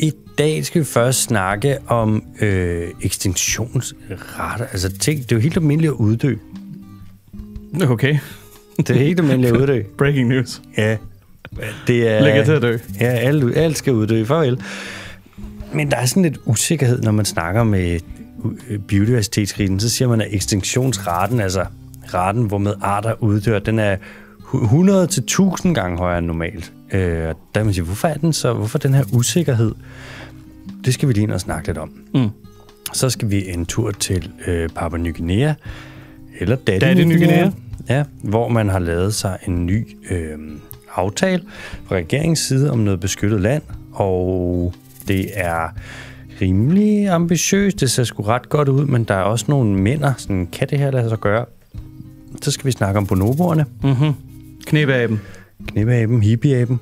I dag skal vi først snakke om øh, ekstinktionsretter. Altså, tænk, det er jo helt almindeligt at uddø. Okay. Det er helt almindeligt at uddø. Breaking news. Ja. Det er, Lækker til at dø. Ja, alt, alt skal uddø. Farvel. Men der er sådan lidt usikkerhed, når man snakker med øh, biodiversitetskrisen, så siger man, at ekstinktionsraten, altså raten, hvor med arter uddør, den er 100 til 1000 gange højere end normalt. Øh, der man sige, hvorfor er den så, hvorfor den her usikkerhed? Det skal vi lige ind og snakke lidt om. Mm. Så skal vi en tur til øh, Papua Ny Guinea, eller Daddy Ny Guinea, ja, hvor man har lavet sig en ny øh, aftale fra regeringens side om noget beskyttet land, og det er rimelig ambitiøst. Det ser sgu ret godt ud, men der er også nogle mænd, sådan, kan det her lade sig gøre? Så skal vi snakke om bonoboerne. Mm-hmm. Knæbeaben. Knæbeaben, hippieaben.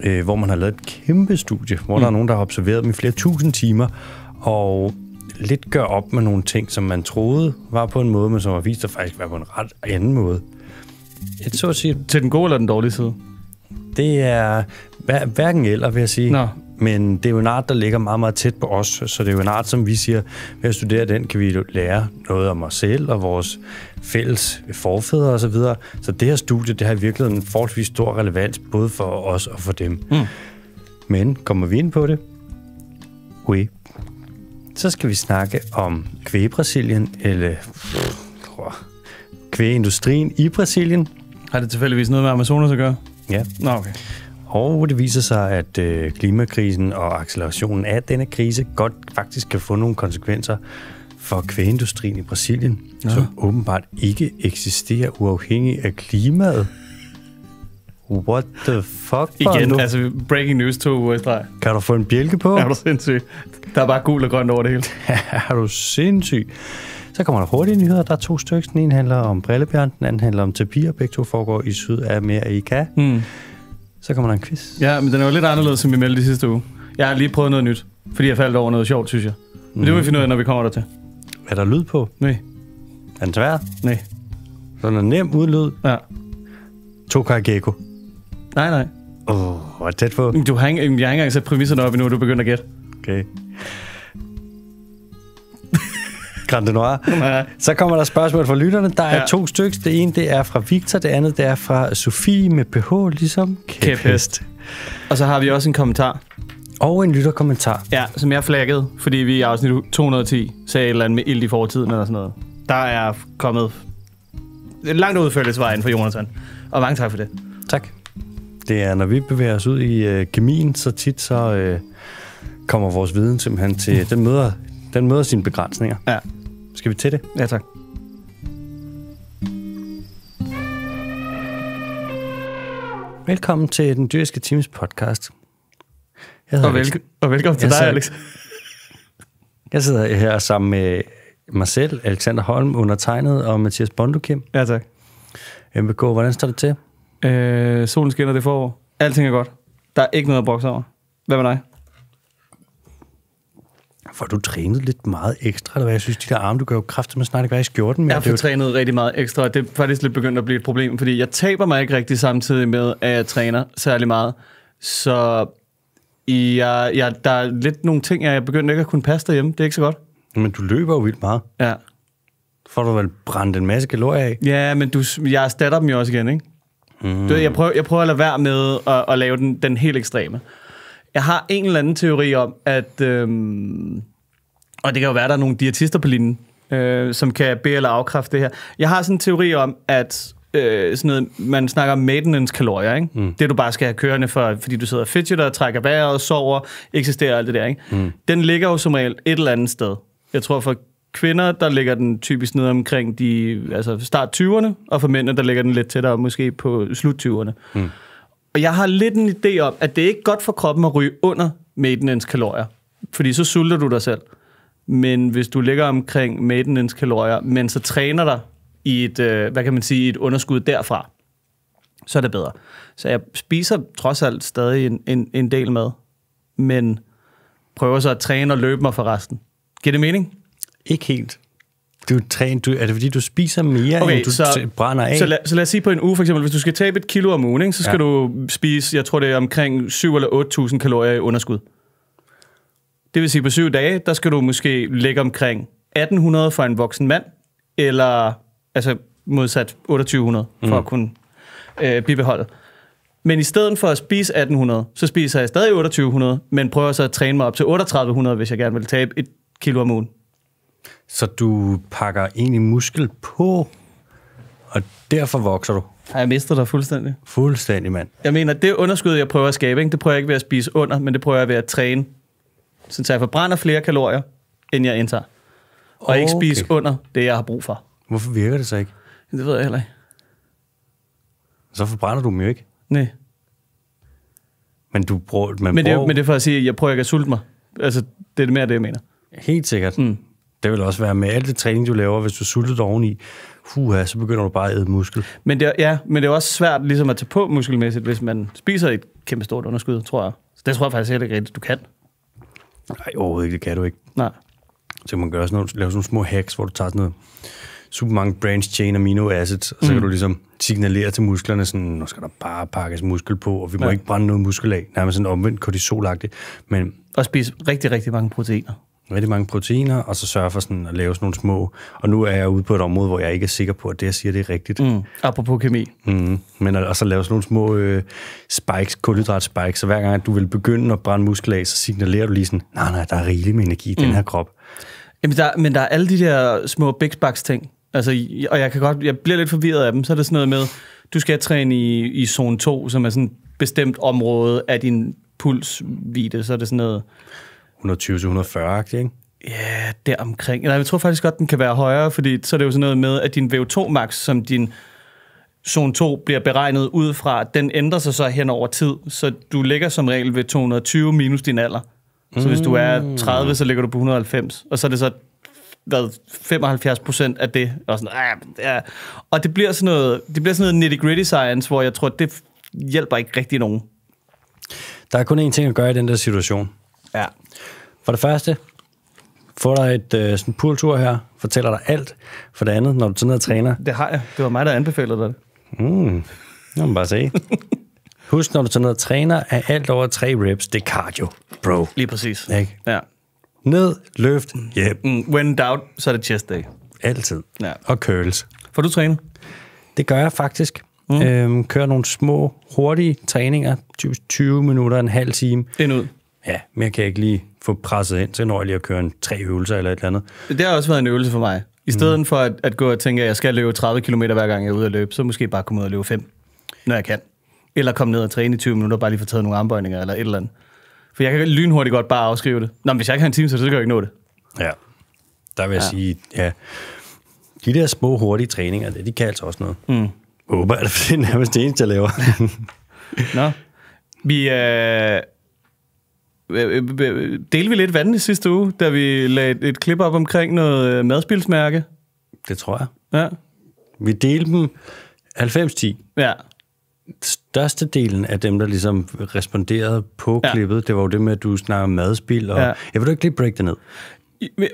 Øh, hvor man har lavet et kæmpe studie, hvor mm. der er mm. nogen, der har observeret dem i flere tusind timer, og lidt gør op med nogle ting, som man troede var på en måde, men som har vist sig faktisk være på en ret anden måde. Et, så at sige, til den gode eller den dårlige side? Det er hver, hverken eller, vil jeg sige. Nå, men det er jo en art, der ligger meget, meget tæt på os, så det er jo en art, som vi siger, ved at studere den, kan vi lære noget om os selv og vores fælles forfædre osv. Så, videre. så det her studie, det har i virkeligheden en forholdsvis stor relevans, både for os og for dem. Mm. Men kommer vi ind på det? Oui. Så skal vi snakke om kvægebrasilien, eller kvæindustrien i Brasilien. Har det tilfældigvis noget med Amazonas at gøre? Ja. Nå, okay. Og det viser sig, at øh, klimakrisen og accelerationen af denne krise godt faktisk kan få nogle konsekvenser for kvægindustrien i Brasilien, ja. som åbenbart ikke eksisterer uafhængig af klimaet. What the fuck? Igen, nu? altså breaking news to uger i streg. Kan du få en bjælke på? Er du sindssyg? Der er bare gul og grøn over det hele. er du sindssyg? Så kommer der hurtige nyheder. Der er to stykker. Den ene handler om brillebjørn, den anden handler om tapir. Begge to foregår i Sydamerika. Mm. Så kommer der en quiz. Ja, men den er jo lidt anderledes, som vi meldte de sidste uge. Jeg har lige prøvet noget nyt, fordi jeg faldt over noget sjovt, synes jeg. Men mm. det må vi mm. finde ud af, når vi kommer dertil. Er der lyd på? Nej. Er den svær? Nej. Så er nem uden lyd? Ja. Tokaj Gekko. Nej, nej. Åh, oh, tæt på. Du har ikke, jeg har ikke engang sat præmisserne op endnu, og du begynder at gætte. Okay. Grand Noir. Ja. Så kommer der spørgsmål fra lytterne. Der er ja. to stykker. Det ene det er fra Victor, det andet det er fra Sofie med PH, ligesom kæphest. Og så har vi også en kommentar. Og en lytterkommentar. Ja, som jeg flaggede, fordi vi i afsnit 210 sagde et eller andet med ild i fortiden eller sådan noget. Der er kommet et langt udførligt svar ind for Jonathan. Og mange tak for det. Tak. Det er, når vi bevæger os ud i øh, kemien så tit, så øh, kommer vores viden simpelthen til... Den møder den møder sine begrænsninger. Ja. Skal vi til det? Ja, tak. Velkommen til Den Dyriske Times podcast. Jeg og, velk- og velkommen til jeg dig, Alex. jeg sidder her sammen med mig selv, Alexander Holm, undertegnet, og Mathias Bondukim. Ja, tak. MBK, hvordan står det til? Øh, solen skinner, det forår. Alting er godt. Der er ikke noget at brokse over. Hvad med dig? Får du trænet lidt meget ekstra, eller hvad? Jeg synes, de der arme, du gør jo som med snart ikke være i skjorten. jeg har fået trænet rigtig meget ekstra, og det er faktisk lidt begyndt at blive et problem, fordi jeg taber mig ikke rigtig samtidig med, at jeg træner særlig meget. Så ja, ja, der er lidt nogle ting, jeg er begyndt ikke at kunne passe derhjemme. Det er ikke så godt. Men du løber jo vildt meget. Ja. Får du vel brændt en masse kalorier af? Ja, men du, jeg erstatter dem jo også igen, ikke? Mm. Du ved, jeg, prøver, jeg prøver at lade være med at, at lave den, den helt ekstreme. Jeg har en eller anden teori om, at... Øhm, og det kan jo være, at der er nogle diætister på linjen, øh, som kan bede eller afkræfte det her. Jeg har sådan en teori om, at øh, sådan noget, man snakker om maintenance-kalorier, ikke? Mm. Det, du bare skal have kørende, for, fordi du sidder og fidgeter, trækker vejret, sover, eksisterer alt det der, ikke? Mm. Den ligger jo som regel et eller andet sted. Jeg tror, for kvinder, der ligger den typisk ned omkring de, altså start 20'erne, og for mændene, der ligger den lidt tættere, måske på slut 20'erne. Mm. Og jeg har lidt en idé om, at det er ikke godt for kroppen at ryge under maintenance kalorier, fordi så sulter du dig selv. Men hvis du ligger omkring maintenance kalorier, men så træner dig i et, øh, hvad kan man sige, et underskud derfra, så er det bedre. Så jeg spiser trods alt stadig en, en, en del mad, men prøver så at træne og løbe mig for resten. Giver det mening? Ikke helt. Du træner, du, er det fordi, du spiser mere, okay, end du så, brænder af? Så lad, så lad os sige på en uge, for eksempel, hvis du skal tabe et kilo om ugen, ikke, så skal ja. du spise, jeg tror det er omkring 7 eller 8.000 kalorier i underskud. Det vil sige, på syv dage, der skal du måske lægge omkring 1.800 for en voksen mand, eller altså modsat 2.800 for mm. at kunne øh, bibeholde. Men i stedet for at spise 1.800, så spiser jeg stadig 2.800, men prøver så at træne mig op til 3.800, hvis jeg gerne vil tabe et kilo om ugen. Så du pakker egentlig muskel på, og derfor vokser du? Har jeg mistet dig fuldstændig? Fuldstændig, mand. Jeg mener, det underskud, jeg prøver at skabe, ikke? det prøver jeg ikke ved at spise under, men det prøver jeg ved at træne. Så jeg forbrænder flere kalorier, end jeg indtager. Og okay. ikke spise under det, jeg har brug for. Hvorfor virker det så ikke? Det ved jeg heller ikke. Så forbrænder du dem jo ikke. Nej. Men du bruger... Man men, det, bruger... men det er for at sige, at jeg prøver ikke at sulte mig. Altså, det er det mere det, jeg mener. Helt sikkert. Mm. Det vil også være med alt det træning, du laver, hvis du sulter oveni, huha, så begynder du bare at æde muskel. Men det, er, ja, men det er også svært ligesom at tage på muskelmæssigt, hvis man spiser et kæmpe stort underskud, tror jeg. Så det tror jeg faktisk heller ikke rigtigt, du kan. Nej, overhovedet ikke, det kan du ikke. Nej. Så kan man gøre sådan noget, lave sådan nogle små hacks, hvor du tager sådan noget super mange branch chain amino acids, og så mm. kan du ligesom signalere til musklerne, sådan, nu skal der bare pakkes muskel på, og vi må ja. ikke brænde noget muskel af, nærmest sådan omvendt kortisolagtigt. Men, og spise rigtig, rigtig mange proteiner rigtig mange proteiner, og så sørger for sådan at lave sådan nogle små... Og nu er jeg ude på et område, hvor jeg ikke er sikker på, at det, jeg siger, det er rigtigt. Mm. Apropos kemi. Mm. Men at, og så lave sådan nogle små øh, spikes, kulhydrat-spikes, så hver gang, at du vil begynde at brænde af, så signalerer du lige sådan, nej, nej, der er rigeligt med energi i mm. den her krop. Jamen, der, men der er alle de der små Big Bucks-ting, Altså, og jeg kan godt, jeg bliver lidt forvirret af dem, så er det sådan noget med, du skal træne i, i zone 2, som er sådan et bestemt område af din pulsvide, så er det sådan noget 120-140, ikke? Ja, der omkring. Nej, jeg tror faktisk godt, den kan være højere, fordi så er det jo sådan noget med, at din VO2-max, som din zone 2 bliver beregnet ud fra, den ændrer sig så hen over tid, så du ligger som regel ved 220 minus din alder. Så mm. hvis du er 30, mm. så ligger du på 190, og så er det så været 75 procent af det. Og, sådan, ah, ja. og det bliver sådan noget, det bliver sådan noget nitty-gritty science, hvor jeg tror, det hjælper ikke rigtig nogen. Der er kun én ting at gøre i den der situation, Ja. For det første, få dig et øh, sådan pooltur her, fortæller dig alt. For det andet, når du sådan noget træner. Det har jeg. Det var mig, der anbefalede dig det. Mm. Nu må bare se. Husk, når du sådan noget træner, er alt over tre reps, det er cardio, bro. Lige præcis. Ikke? Ja. Ned, løft, yep. Mm, when doubt, så er det chest day. Altid. Ja. Og curls. Får du træne? Det gør jeg faktisk. Mm. Øhm, kører nogle små, hurtige træninger, typisk 20 minutter, en halv time. Ind ud ja, mere kan jeg ikke lige få presset ind, så når jeg lige at køre en tre øvelser eller et eller andet. Det har også været en øvelse for mig. I mm. stedet mm. for at, at gå og tænke, at jeg skal løbe 30 km hver gang jeg er ude at løbe, så måske bare komme ud og løbe 5, når jeg kan. Eller komme ned og træne i 20 minutter, bare lige få taget nogle armbøjninger eller et eller andet. For jeg kan lynhurtigt godt bare afskrive det. Nå, men hvis jeg ikke har en time, så kan jeg ikke nå det. Ja, der vil jeg ja. sige, ja. De der små hurtige træninger, de kan altså også noget. Mm. Håber jeg, det er nærmest det eneste, jeg laver. nå, vi, øh, Øh, øh, øh, delte vi lidt i sidste uge, da vi lagde et klip op omkring noget madspilsmærke? Det tror jeg. Ja. Vi delte dem 90-10. Ja. Største delen af dem, der ligesom responderede på ja. klippet, det var jo det med, at du snakker madspil. Og... Ja. Jeg vil du ikke lige break det ned?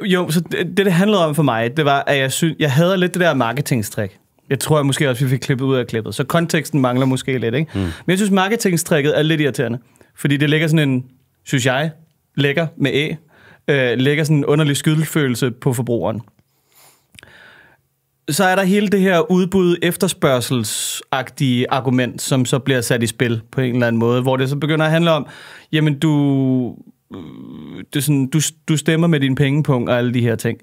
Jo, så det, det handlede om for mig, det var, at jeg, synes, jeg havde lidt det der marketingstrik. Jeg tror jeg måske også, vi fik klippet ud af klippet. Så konteksten mangler måske lidt, ikke? Mm. Men jeg synes, marketingstrikket er lidt irriterende. Fordi det ligger sådan en synes jeg, lægger med æ, øh, lægger sådan en underlig skyldfølelse på forbrugeren. Så er der hele det her udbud efterspørgselsagtige argument, som så bliver sat i spil på en eller anden måde, hvor det så begynder at handle om, jamen du, øh, det er sådan, du, du stemmer med din pengepunkt og alle de her ting.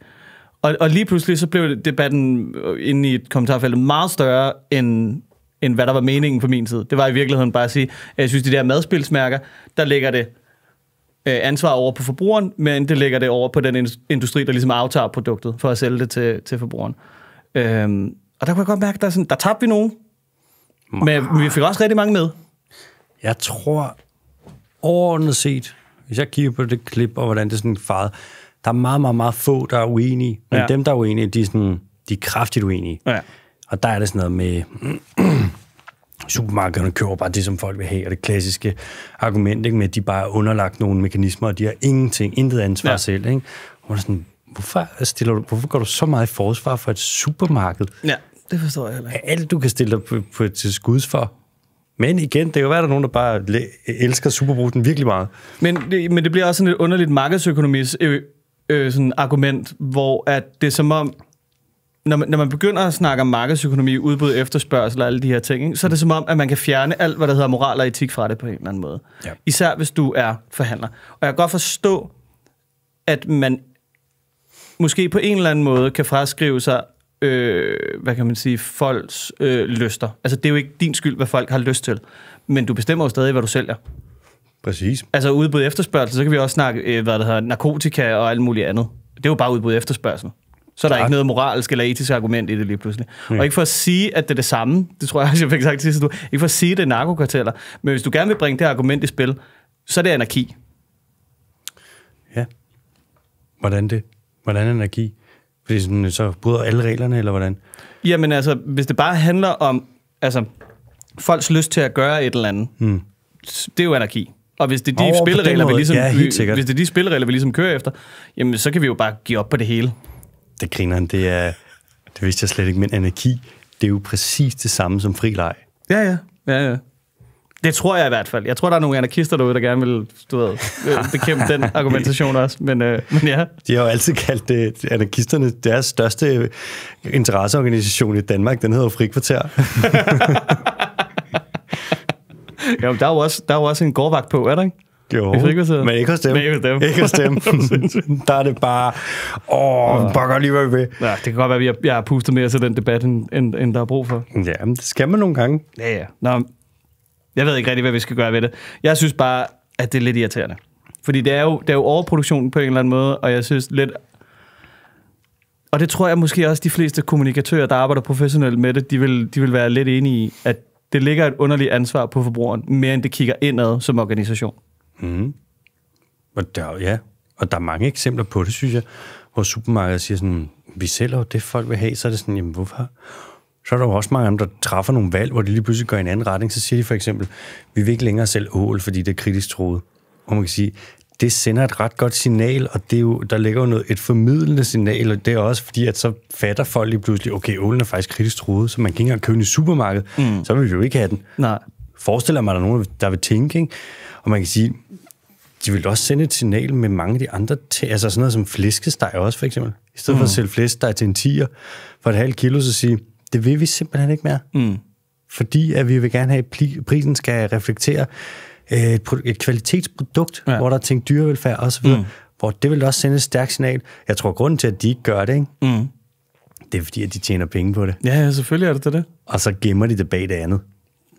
Og, og lige pludselig så blev debatten øh, inde i et kommentarfelt meget større, end, end hvad der var meningen på min tid. Det var i virkeligheden bare at sige, at jeg synes, de der madspilsmærker, der ligger det øh, ansvar over på forbrugeren, men det lægger det over på den industri, der ligesom aftager produktet for at sælge det til, til forbrugeren. Øhm, og der kunne jeg godt mærke, at der, sådan, der tabte vi nogen, men vi fik også rigtig mange med. Jeg tror overordnet set, hvis jeg kigger på det klip og hvordan det sådan farede, der er meget, meget, meget få, der er uenige. Men ja. dem, der er uenige, de er, sådan, de er kraftigt uenige. Ja. Og der er det sådan noget med, supermarkederne køber bare det, som folk vil have, og det klassiske argument ikke, med, at de bare er underlagt nogle mekanismer, og de har ingenting, intet ansvar ja. selv. Ikke? Og sådan, hvorfor, stiller du, hvorfor går du så meget i forsvar for et supermarked? Ja, det forstår jeg heller ikke. Alt, du kan stille dig på, på, til skuds for. Men igen, det kan jo være, at der er nogen, der bare elsker Superbrugsen virkelig meget. Men det, men det bliver også sådan et underligt markedsøkonomisk øh, øh, sådan argument, hvor at det er som om, når man, når man begynder at snakke om markedsøkonomi, udbud, efterspørgsel og alle de her ting, ikke, så er det som om, at man kan fjerne alt, hvad der hedder moral og etik fra det på en eller anden måde. Ja. Især hvis du er forhandler. Og jeg kan godt forstå, at man måske på en eller anden måde kan fraskrive sig, øh, hvad kan man sige, folks øh, lyster. Altså, det er jo ikke din skyld, hvad folk har lyst til. Men du bestemmer jo stadig, hvad du sælger. Præcis. Altså udbud efterspørgsel, så kan vi også snakke, øh, hvad det hedder, narkotika og alt muligt andet. Det er jo bare udbud efterspørgsel. Så er der er ikke noget moralsk eller etisk argument i det lige pludselig. Mm. Og ikke for at sige, at det er det samme, det tror jeg også, jeg fik sagt sidste du. ikke for at sige, at det er narkokarteller, men hvis du gerne vil bringe det argument i spil, så er det anarki. Ja. Hvordan det? Hvordan anarki? Fordi sådan, så bryder alle reglerne, eller hvordan? Jamen altså, hvis det bare handler om altså, folks lyst til at gøre et eller andet, mm. det er jo anarki. Og hvis det er de oh, spilleregler, vi ligesom, ja, hvis det er de spilleregler, vi ligesom kører efter, jamen så kan vi jo bare give op på det hele. Det grineren, det er, det vidste jeg slet ikke, men anarki, det er jo præcis det samme som fri leg. Ja, ja, ja, ja. Det tror jeg i hvert fald. Jeg tror, der er nogle anarkister derude, der gerne vil du ved, bekæmpe den argumentation også. Men, øh, men ja. De har jo altid kaldt det, anarkisterne deres største øh, interesseorganisation i Danmark. Den hedder Frikvarter. Jamen, der er jo også, der er jo også en gårdvagt på, er der ikke? Jo, jeg ikke, men ikke hos dem. Men ikke hos dem. Ikke hos dem. der er det bare, åh, oh, bakker lige, hvad vi vil. Ja, det kan godt være, at jeg, jeg har pustet mere til den debat, end, end, end der er brug for. Ja, men det skal man nogle gange. Ja, ja. Nå, jeg ved ikke rigtig, hvad vi skal gøre ved det. Jeg synes bare, at det er lidt irriterende. Fordi det er jo, det er jo overproduktion på en eller anden måde, og jeg synes lidt... Og det tror jeg måske også, de fleste kommunikatører, der arbejder professionelt med det, de vil, de vil være lidt enige i, at det ligger et underligt ansvar på forbrugeren, mere end det kigger indad som organisation. Mm. Og der, ja, og der er mange eksempler på det, synes jeg, hvor supermarkedet siger sådan, vi sælger jo det, folk vil have, så er det sådan, jamen hvorfor? Så er der jo også mange dem, der træffer nogle valg, hvor de lige pludselig går i en anden retning. Så siger de for eksempel, vi vil ikke længere sælge ål, fordi det er kritisk troet. Og man kan sige, det sender et ret godt signal, og det er jo, der ligger jo noget, et formidlende signal, og det er også fordi, at så fatter folk lige pludselig, okay, ålen er faktisk kritisk truet, så man kan ikke engang købe den i supermarkedet, mm. så vil vi jo ikke have den. Nej forestiller mig, at der er nogen, der vil tænke. Ikke? Og man kan sige, de vil også sende et signal med mange af de andre, altså sådan noget som flæskesteg også for eksempel. I stedet mm. for at mm. sælge flæskesteg til en tiger for et halvt kilo, så sige, det vil vi simpelthen ikke mere. Mm. Fordi at vi vil gerne have, at prisen skal reflektere øh, et, et kvalitetsprodukt, ja. hvor der er tænkt dyrevelfærd osv., mm. hvor det vil også sende et stærkt signal. Jeg tror, grunden til, at de ikke gør det, ikke? Mm. det er fordi, at de tjener penge på det. Ja, ja selvfølgelig er det det. Og så gemmer de det bag det andet.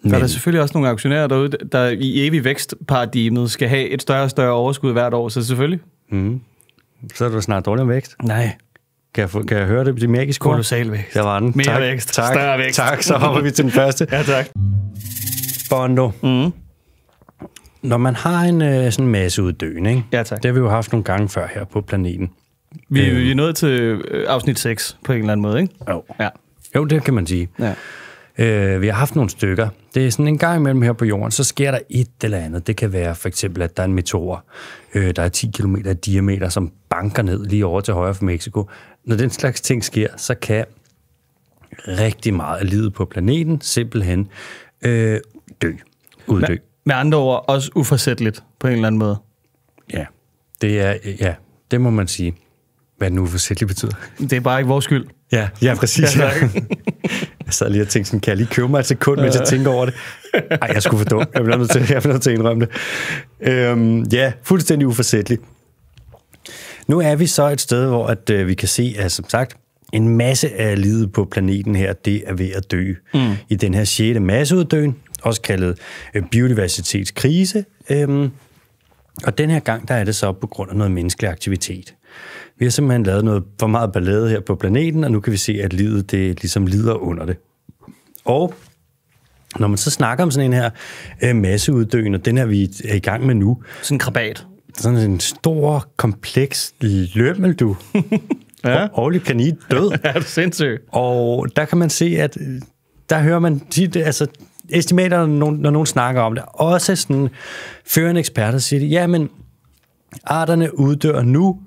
Men... Der er der selvfølgelig også nogle aktionærer derude, der i evig vækstparadigmet skal have et større og større overskud hvert år, så selvfølgelig. Mm. Så er du snart dårlig om vækst. Nej. Kan jeg, få, kan jeg høre det? Det magiske Kolossal vækst. Der var den. Mere tak, vækst. Tak, Større vækst. Tak, så hopper vi til den første. ja, tak. Bondo. Mm. Når man har en øh, sådan masse uddøende, ikke? Ja, tak. det har vi jo haft nogle gange før her på planeten. Vi, øh. vi er nået til øh, afsnit 6 på en eller anden måde, ikke? Jo, ja. jo det kan man sige. Ja. Øh, vi har haft nogle stykker, det er sådan en gang imellem her på jorden, så sker der et eller andet. Det kan være for eksempel, at der er en meteor, øh, der er 10 km i diameter, som banker ned lige over til højre for Mexico. Når den slags ting sker, så kan rigtig meget af livet på planeten simpelthen øh, dø, uddø. Med, med andre ord, også uforsætteligt på en eller anden måde. Ja, det er, ja, det må man sige. Hvad nu uforsætteligt betyder. Det er bare ikke vores skyld. Ja, ja præcis. Ja, Jeg sad lige og tænkte sådan, kan jeg lige købe mig et sekund, mens jeg tænker over det? Nej, jeg skulle for dum. Jeg bliver nødt til, jeg bliver nødt til at indrømme det. Øhm, ja, fuldstændig uforsætteligt. Nu er vi så et sted, hvor at, øh, vi kan se, at som sagt, en masse af livet på planeten her, det er ved at dø. Mm. I den her 6. masseuddøen, også kaldet øh, biodiversitetskrise. Øhm, og den her gang, der er det så på grund af noget menneskelig aktivitet. Vi har simpelthen lavet noget for meget ballade her på planeten, og nu kan vi se, at livet det ligesom lider under det. Og når man så snakker om sådan en her øh, masseuddøen, og den her, vi er i gang med nu. Sådan en krabat. Sådan en stor, kompleks lømmel, du. ja. Årlig kanin død. ja, det er sindssygt. Og der kan man se, at øh, der hører man tit, altså estimater, når, når nogen snakker om det, også sådan førende eksperter siger ja, men arterne uddør nu,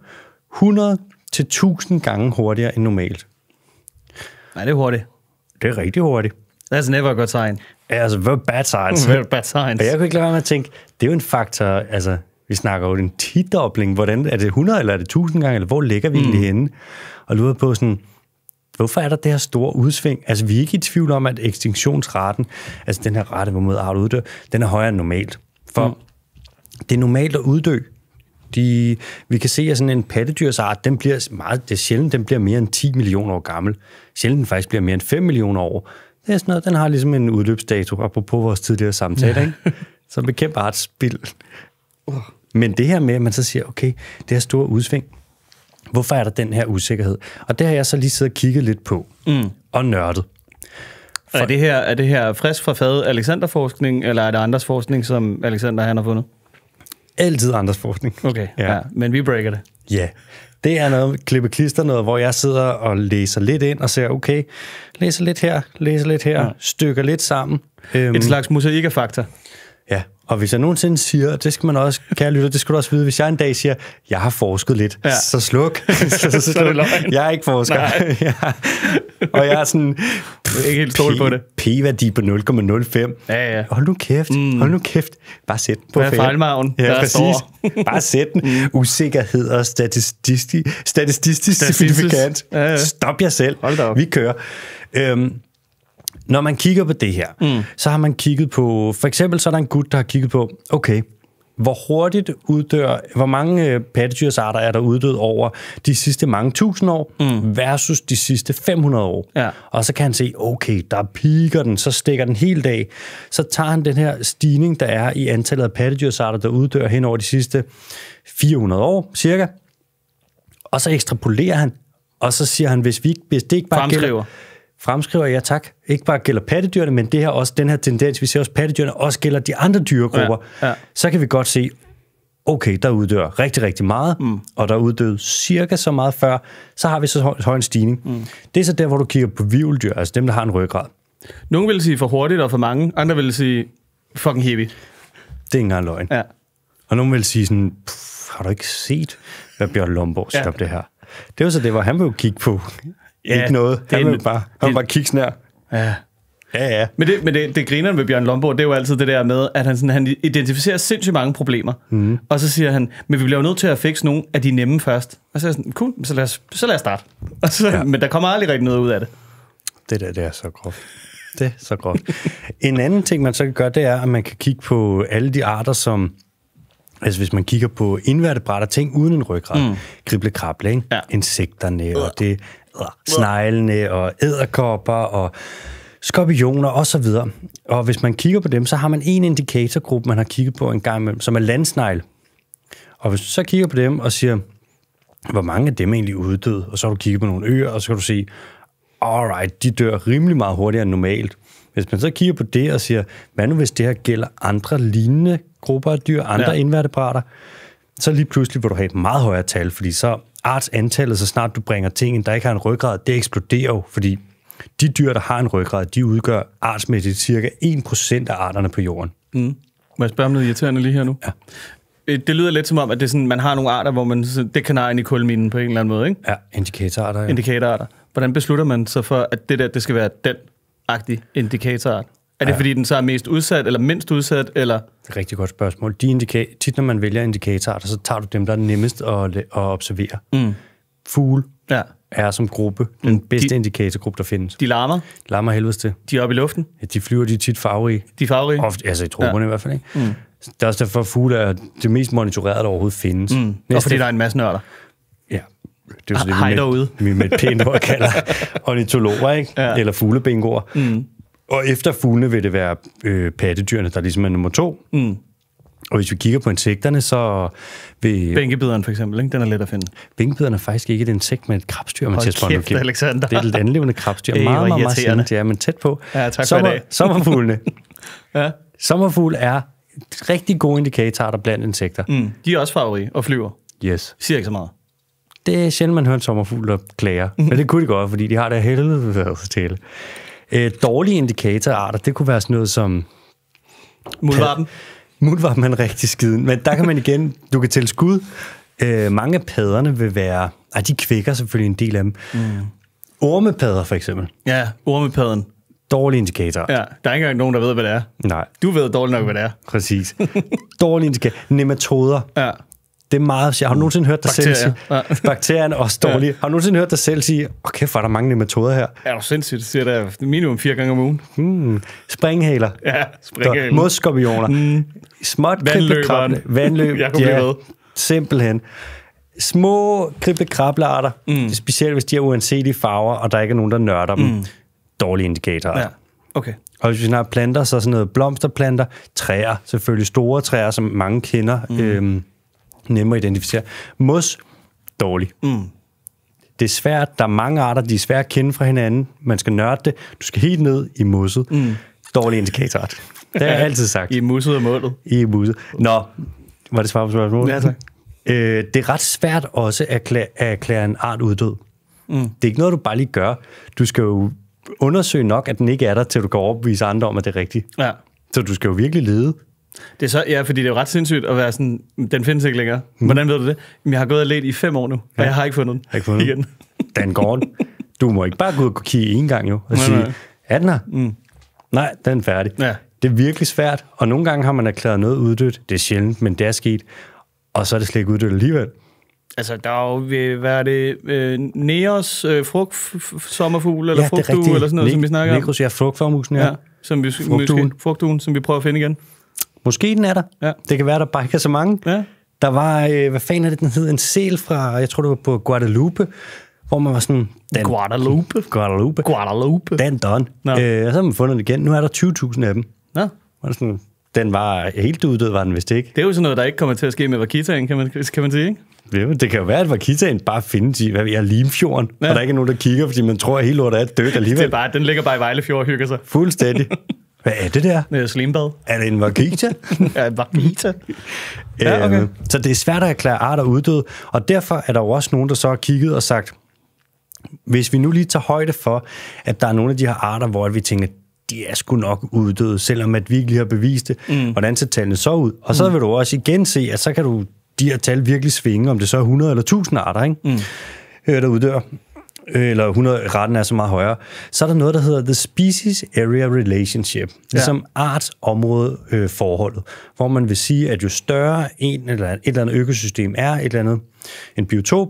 100 til 1000 gange hurtigere end normalt. Nej, det er hurtigt. Det er rigtig hurtigt. That's never a good sign. Altså, very bad signs. Very bad signs. Og jeg kunne ikke lade være med at tænke, det er jo en faktor, altså, vi snakker jo en tidobling. Hvordan, er det 100 eller er det 1000 gange, eller hvor ligger vi mm. egentlig henne? Og lurer på sådan, hvorfor er der det her store udsving? Altså, vi er ikke i tvivl om, at ekstinktionsraten, altså den her rate, hvor mod art uddør, den er højere end normalt. For mm. det er normalt at uddø de, vi kan se, at sådan en pattedyrsart, den bliver meget, det er sjældent, den bliver mere end 10 millioner år gammel. Sjældent den faktisk bliver mere end 5 millioner år. Det er sådan noget, den har ligesom en udløbsdato, apropos vores tidligere samtale, ja. ikke? Så bekæmp artsspild. spild. Men det her med, at man så siger, okay, det er store udsving, hvorfor er der den her usikkerhed? Og det har jeg så lige siddet og kigget lidt på, mm. og nørdet. For... Er, det her, er det her frisk fra fad Alexander-forskning, eller er det andres forskning, som Alexander han har fundet? altid andres forskning. Okay, ja. ja. Men vi breaker det. Ja. Det er noget klippe klister noget, hvor jeg sidder og læser lidt ind og ser, okay, læser lidt her, læser lidt her, ja. stykker lidt sammen. Øhm, slags mosaik af fakta. Ja, og hvis jeg nogensinde siger, det skal man også, kære lytter, det skal du også vide, hvis jeg en dag siger, jeg har forsket lidt, ja. så sluk. så, så, så, så er det løgn. Jeg er ikke forsker. ja. Og jeg er sådan... er ikke helt stolt på det. P-værdi på 0,05. Ja, ja. Hold nu kæft. Mm. Hold nu kæft. Bare sæt den på Hvad er fejlmagen? Ja, der præcis. Står. Bare sæt den. Mm. Usikkerhed og statistisk, statistisk, statistisk signifikant. Ja, ja. Stop jer selv. Hold da op. Vi kører. Øhm, når man kigger på det her, mm. så har man kigget på, for eksempel så er der en gut, der har kigget på, okay, hvor hurtigt uddør, hvor mange øh, pattedyrsarter er der uddød over de sidste mange tusind år mm. versus de sidste 500 år. Ja. Og så kan han se, okay, der piker den, så stikker den helt af. Så tager han den her stigning, der er i antallet af pattedyrsarter, der uddør hen over de sidste 400 år cirka, og så ekstrapolerer han, og så siger han, hvis, vi ikke, hvis det ikke bare gælder, fremskriver, ja tak, ikke bare gælder pattedyrene, men det her også, den her tendens, vi ser også pattedyrene, også gælder de andre dyregrupper, ja, ja. så kan vi godt se, okay, der uddør rigtig, rigtig meget, mm. og der uddøde cirka så meget før, så har vi så høj, høj en stigning. Mm. Det er så der, hvor du kigger på vivuldyr, altså dem, der har en ryggrad. Nogle vil sige for hurtigt og for mange, andre vil sige fucking heavy. Det er ikke engang løgn. Ja. Og nogen vil sige sådan, har du ikke set, hvad Bjørn Lomborg skabte ja. det her? Det var så det, hvor han ville kigge på ja, ikke noget. Han var bare, han det, bare kiksnær. Ja. Ja, ja. Men det, men det, det grineren med Bjørn Lomborg, det er jo altid det der med, at han, sådan, han identificerer sindssygt mange problemer. Mm. Og så siger han, men vi bliver jo nødt til at fikse nogle af de nemme først. Og så er jeg sådan, cool, så lad os, så lad os starte. Og så, ja. Men der kommer aldrig rigtig noget ud af det. Det der, det er så groft. Det er så groft. en anden ting, man så kan gøre, det er, at man kan kigge på alle de arter, som... Altså hvis man kigger på invertebrater, ting uden en ryggrad, mm. krible krable, ikke? Ja. insekterne, og det sneglene og æderkopper og skorpioner osv. Og hvis man kigger på dem, så har man en indikatorgruppe, man har kigget på en gang imellem, som er landsnegl. Og hvis du så kigger på dem og siger, hvor mange af dem er egentlig uddøde, og så har du kigget på nogle øer, og så kan du se, alright, de dør rimelig meget hurtigere end normalt. Hvis man så kigger på det og siger, hvad nu hvis det her gælder andre lignende grupper af dyr, andre ja. invertebrater, så lige pludselig vil du have et meget højere tal, fordi så arts antallet, så snart du bringer ting ind, der ikke har en ryggrad, det eksploderer jo, fordi de dyr, der har en ryggrad, de udgør artsmæssigt cirka 1% af arterne på jorden. Mm. Må jeg spørge om noget irriterende lige her nu? Ja. Øh, det lyder lidt som om, at det er sådan, man har nogle arter, hvor man, det kan kanarien i kulminen på en eller anden måde, ikke? Ja, indikatorarter. Ja. Indikatorarter. Hvordan beslutter man så for, at det der, det skal være den agtige indikatorart? Er det, ja. fordi den så er mest udsat, eller mindst udsat, eller? Det er rigtig godt spørgsmål. De indika- tit, når man vælger indikatorer, så tager du dem, der er nemmest at, at observere. Mm. Fugle ja. er som gruppe den mm. bedste de, indikatorgruppe, der findes. De larmer? De larmer helvedes til. De er oppe i luften? Ja, de flyver, de er tit farverige. De er farverige? Ofte, altså i troberne ja. i hvert fald, ikke? Mm. Det er også derfor, at fugle er det mest monitorerede, der overhovedet findes. Mm. og fordi der er en masse nørder. Ja, det er jo så det, vi med, med et pænt ord kalder ornitologer, ikke? Ja. Eller fuglebingoer. Mm. Og efter fuglene vil det være øh, pattedyrene, der ligesom er nummer to. Mm. Og hvis vi kigger på insekterne, så vil... Bænkebideren for eksempel, ikke? den er let at finde. Bænkebideren er faktisk ikke et insekt, men et krabstyr, man til kæft, Alexander. Det er et landlevende krabstyr. Det meget, meget, meget sjældent, ja, men tæt på. Ja, tak for Sommer, i dag. Sommerfuglene. ja. Sommerfugl er rigtig gode indikatorer blandt insekter. Mm. De er også farverige og flyver. Yes. Siger ikke så meget. Det er sjældent, man hører en sommerfugl, der klager. Men det kunne de godt, fordi de har det helvede til at tale. Øh, dårlige indikatorarter, det kunne være sådan noget som... Muldvarpen? Muldvarpen er en rigtig skiden, men der kan man igen, du kan tælle skud. Øh, mange af padderne vil være... Ej, de kvækker selvfølgelig en del af dem. Mm. Ormepadder for eksempel. Ja, ormepadden. Dårlig indikator. Ja, der er ikke engang nogen, der ved, hvad det er. Nej. Du ved dårligt nok, hvad det er. Præcis. Dårlig indikator. Nematoder. Ja. Det er meget Jeg Har mm. nogensinde hørt dig selv sige... Bakterierne også dårlige. Ja. Har du nogensinde hørt dig selv sige, okay, kæft, er der mange metoder her? Ja, det sindssygt. Det siger der minimum fire gange om ugen. Hmm. Springhaler. Ja, springhaler. Modskorpioner. Mm. Småt vandløberen. Vandløb. Jeg kunne ja, blive ved. Simpelthen. Små kribbekrablearter, mm. specielt hvis de har uanselige farver, og der ikke er nogen, der nørder mm. dem. Dårlige indikatorer. Ja. Okay. Og hvis vi snakker planter, så sådan noget blomsterplanter, træer, selvfølgelig store træer, som mange kender. Mm. Øhm, nemmere at identificere. Mos, dårlig. Mm. Det er svært. Der er mange arter, de er svære at kende fra hinanden. Man skal nørde det. Du skal helt ned i mosset. Mm. Dårlig indikatorart. Det har jeg altid sagt. I musset og målet. I musset. Nå, var det svar på spørgsmålet? Ja, tak. Øh, det er ret svært også at at erklære en art uddød. Mm. Det er ikke noget, du bare lige gør. Du skal jo undersøge nok, at den ikke er der, til du kan overbevise andre om, at det er rigtigt. Ja. Så du skal jo virkelig lede det er så, ja, fordi det er jo ret sindssygt at være sådan, den findes ikke længere. Hmm. Hvordan ved du det? Jamen, jeg har gået og let i fem år nu, og ja. jeg har ikke fundet den. Jeg har ikke fundet igen. den går Du må ikke bare gå ud og kigge en gang jo, og nej, sige, nej. er den her? Mm. Nej, den er færdig. Ja. Det er virkelig svært, og nogle gange har man erklæret noget uddødt. Det er sjældent, men det er sket. Og så er det slet ikke uddødt alligevel. Altså, der er jo, øh, hvad er det, øh, Neos øh, frugt, sommerfugl, eller ja, frugtdue, eller sådan noget, ne- som vi snakker om. Nekros, ja, frugtformusen, ja. ja som vi, frugtduen. Måske, frugtduen, som vi prøver at finde igen. Måske den er der. Ja. Det kan være, der bare ikke er så mange. Ja. Der var, øh, hvad fanden er det, den hed? En sel fra, jeg tror, det var på Guadalupe, hvor man var sådan... Den, Guadalupe? Guadalupe. Guadalupe. Den Don. No. Øh, og så har man fundet den igen. Nu er der 20.000 af dem. Nå. No. sådan, den var helt uddød, var den vist ikke. Det er jo sådan noget, der ikke kommer til at ske med Vakitaen, kan man, kan man sige, ikke? det kan jo være, at Vakitaen bare findes i, hvad ved er, Limfjorden, ja. og der er ikke nogen, der kigger, fordi man tror, at hele lortet er dødt alligevel. Det er bare, den ligger bare i Vejlefjord og hygger sig. Fuldstændig. Hvad er det der? Det øh, er slimbad. Er det en vagita? ja, en vagita. ja, okay. Øhm, så det er svært at erklære arter uddød, og derfor er der jo også nogen, der så har kigget og sagt, hvis vi nu lige tager højde for, at der er nogle af de her arter, hvor vi tænker, de er sgu nok uddøde, selvom at vi ikke lige har bevist det, mm. hvordan ser tallene så ud? Og så mm. vil du også igen se, at så kan du de her tal virkelig svinge, om det så er 100 eller 1000 arter, ikke? Mm. Øh, der uddør eller 100, retten er så meget højere, så er der noget, der hedder The Species Area Relationship, ligesom ja. område øh, forholdet, hvor man vil sige, at jo større en eller et eller andet økosystem er, et eller andet, en biotop,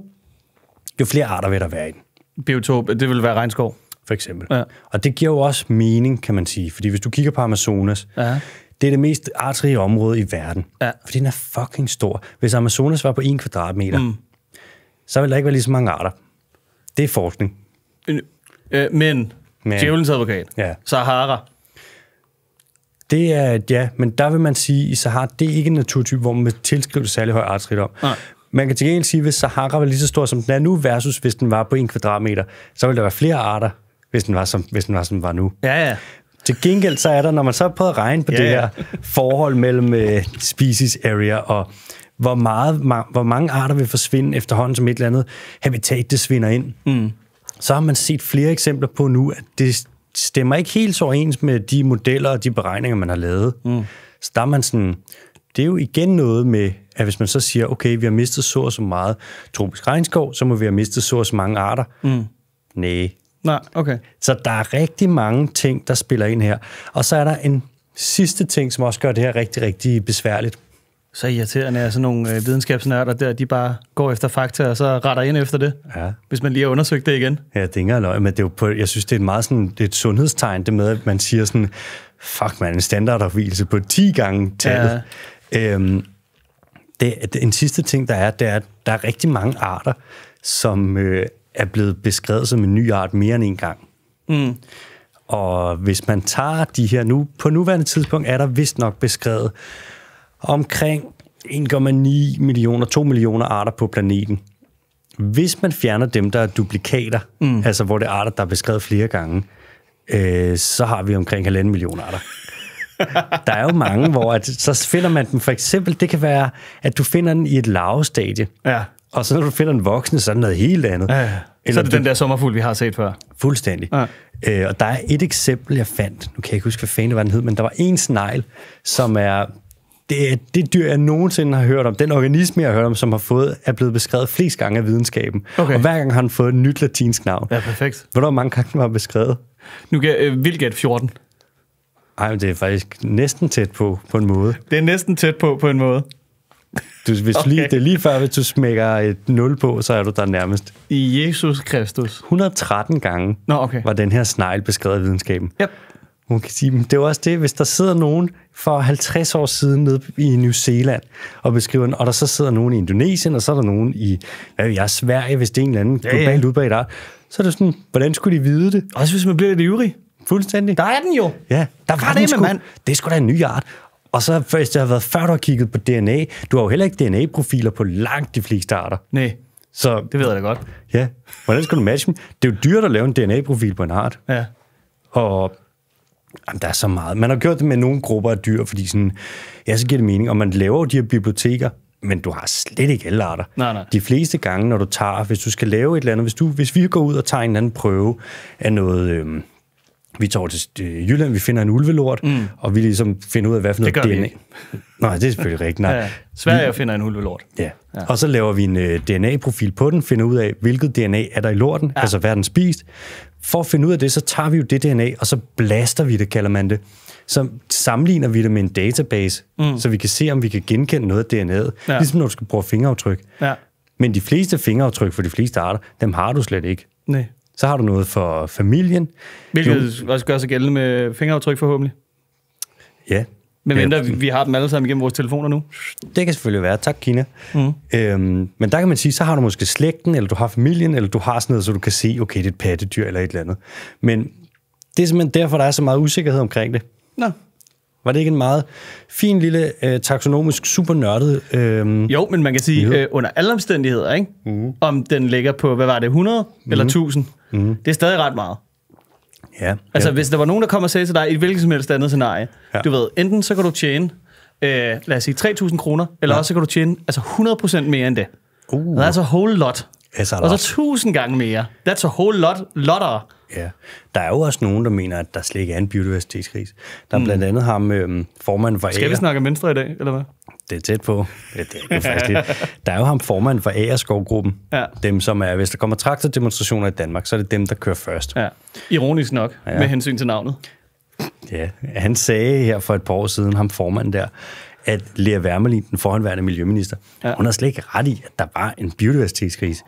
jo flere arter vil der være i den. Biotop, det vil være regnskov? For eksempel. Ja. Og det giver jo også mening, kan man sige, fordi hvis du kigger på Amazonas, ja. Det er det mest artsrige område i verden. Ja. Fordi den er fucking stor. Hvis Amazonas var på 1 kvadratmeter, mm. så ville der ikke være lige så mange arter. Det er forskning. Øh, men, men. djævelens advokat, ja. Sahara. Det er, ja, men der vil man sige, i Sahara, det er ikke en naturtype, hvor man tilskriver særlig høj artsrigdom. Nej. Man kan til gengæld sige, at hvis Sahara var lige så stor, som den er nu, versus hvis den var på en kvadratmeter, så ville der være flere arter, hvis den var, som, hvis den var, som den var nu. Ja, ja. Til gengæld så er der, når man så prøver at regne på ja, det her ja. forhold mellem uh, species area og hvor, meget, ma- hvor mange arter vil forsvinde efterhånden, som et eller andet habitat, det svinder ind. Mm. Så har man set flere eksempler på nu, at det stemmer ikke helt så overens med de modeller og de beregninger, man har lavet. Mm. Så der er man sådan, det er jo igen noget med, at hvis man så siger, okay, vi har mistet så og så meget tropisk regnskov, så må vi have mistet så og så mange arter. Mm. Næh. Nej, okay. Så der er rigtig mange ting, der spiller ind her. Og så er der en sidste ting, som også gør det her rigtig, rigtig besværligt. Så irriterende er sådan nogle øh, videnskabsnørder der, de bare går efter fakta, og så retter ind efter det, ja. hvis man lige har undersøgt det igen. Ja, det er ikke løg, men det er jo på, jeg synes, det er, meget sådan, det er et sundhedstegn, det med, at man siger sådan, fuck man, en standardopvielse på 10 gange tallet. Ja. Øhm, det, det, en sidste ting, der er, det er, at der er rigtig mange arter, som øh, er blevet beskrevet som en ny art mere end en gang. Mm. Og hvis man tager de her nu, på nuværende tidspunkt er der vist nok beskrevet omkring 1,9 millioner, 2 millioner arter på planeten. Hvis man fjerner dem, der er duplikater, mm. altså hvor det er arter, der er beskrevet flere gange, øh, så har vi omkring 1,5 millioner arter. der er jo mange, hvor at, så finder man dem. For eksempel, det kan være, at du finder den i et larvestadie. Ja. Og så når du finder en voksen, så er den noget helt andet. Ja, ja. Eller så er det du, den der sommerfugl, vi har set før. Fuldstændig. Ja. Øh, og der er et eksempel, jeg fandt. Nu kan jeg ikke huske, hvad fanden det var, den hed, men der var en snegl, som er det er det dyr, jeg nogensinde har hørt om, den organisme, jeg har hørt om, som har fået, er blevet beskrevet flest gange af videnskaben. Okay. Og hver gang har den fået et nyt latinsk navn. Ja, perfekt. hvor mange gange den var beskrevet? Nu kan øh, jeg 14. Ej, men det er faktisk næsten tæt på, på en måde. Det er næsten tæt på, på en måde. Du, hvis okay. lige, det er lige før, hvis du smækker et nul på, så er du der nærmest. I Jesus Kristus. 113 gange Nå, okay. var den her snegl beskrevet i videnskaben. Yep. Hun kan sige, men det er også det, hvis der sidder nogen for 50 år siden nede i New Zealand og beskriver den, og der så sidder nogen i Indonesien, og så er der nogen i hvad ved jeg, Sverige, hvis det er en eller anden ja, globalt ja. ud bag der, så er det sådan, hvordan skulle de vide det? Også hvis man bliver lidt ivrig. Fuldstændig. Der er den jo. Ja. Der var, var det, med mand. Det er sgu da en ny art. Og så hvis det har været før, du har kigget på DNA, du har jo heller ikke DNA-profiler på langt de fleste arter. Nej. Så, det ved jeg da godt. Ja. Hvordan skal du matche dem? Det er jo dyrt at lave en DNA-profil på en art. Ja. Og Jamen, der er så meget. Man har gjort det med nogle grupper af dyr, fordi sådan, ja, så giver det mening. Og man laver jo de her biblioteker, men du har slet ikke alle arter. Nej, nej. De fleste gange, når du tager, hvis du skal lave et eller andet, hvis, du, hvis vi går ud og tager en eller anden prøve af noget, øh, vi tager til øh, Jylland, vi finder en ulvelort, mm. og vi ligesom finder ud af, hvad for noget det DNA. Nej, det er selvfølgelig rigtigt. Nej. Ja, ja. Sverige vi, finder en ulvelort. Ja. ja. Og så laver vi en uh, øh, DNA-profil på den, finder ud af, hvilket DNA er der i lorten, ja. altså hvad den spist. For at finde ud af det, så tager vi jo det DNA, og så blaster vi det, kalder man det. Så sammenligner vi det med en database, mm. så vi kan se, om vi kan genkende noget af DNA'et. Ja. Ligesom når du skal bruge fingeraftryk. Ja. Men de fleste fingeraftryk for de fleste arter, dem har du slet ikke. Nej. Så har du noget for familien. Hvilket jo. også gør sig gældende med fingeraftryk forhåbentlig. Ja. Men mindre vi har dem alle sammen igennem vores telefoner nu. Det kan selvfølgelig være. Tak, Kina. Mm. Øhm, men der kan man sige, så har du måske slægten, eller du har familien, eller du har sådan noget, så du kan se, okay, det er et pattedyr eller et eller andet. Men det er simpelthen derfor, der er så meget usikkerhed omkring det. Nå. Var det ikke en meget fin lille øh, taksonomisk supernørdet... Øh, jo, men man kan sige, øh, under alle omstændigheder, ikke? Mm. om den ligger på, hvad var det, 100 mm. eller 1000, mm. det er stadig ret meget. Ja. Altså, ja. hvis der var nogen, der kom og sagde til dig, i hvilket som helst andet scenarie, ja. du ved, enten så kan du tjene, øh, lad os sige, 3.000 kroner, eller ja. også så kan du tjene altså 100% mere end det. Uh. That's a whole lot. Og så 1.000 gange mere. That's a whole lot. Lotter. Ja. Der er jo også nogen, der mener, at der slet ikke er en biodiversitetskrise. Der er blandt mm. andet ham, øhm, formanden for Skal Ager. vi snakke venstre i dag, eller hvad? Det er tæt på. Ja, det er faktisk lidt. Der er jo ham formanden for Agerskovgruppen. Ja. Dem, som er, hvis der kommer traktordemonstrationer i Danmark, så er det dem, der kører først. Ja. Ironisk nok, ja. med hensyn til navnet. Ja, han sagde her for et par år siden, ham formanden der, at Lea Wermelin, den forhåndværende miljøminister, ja. hun har slet ikke ret i, at der var en biodiversitetskrise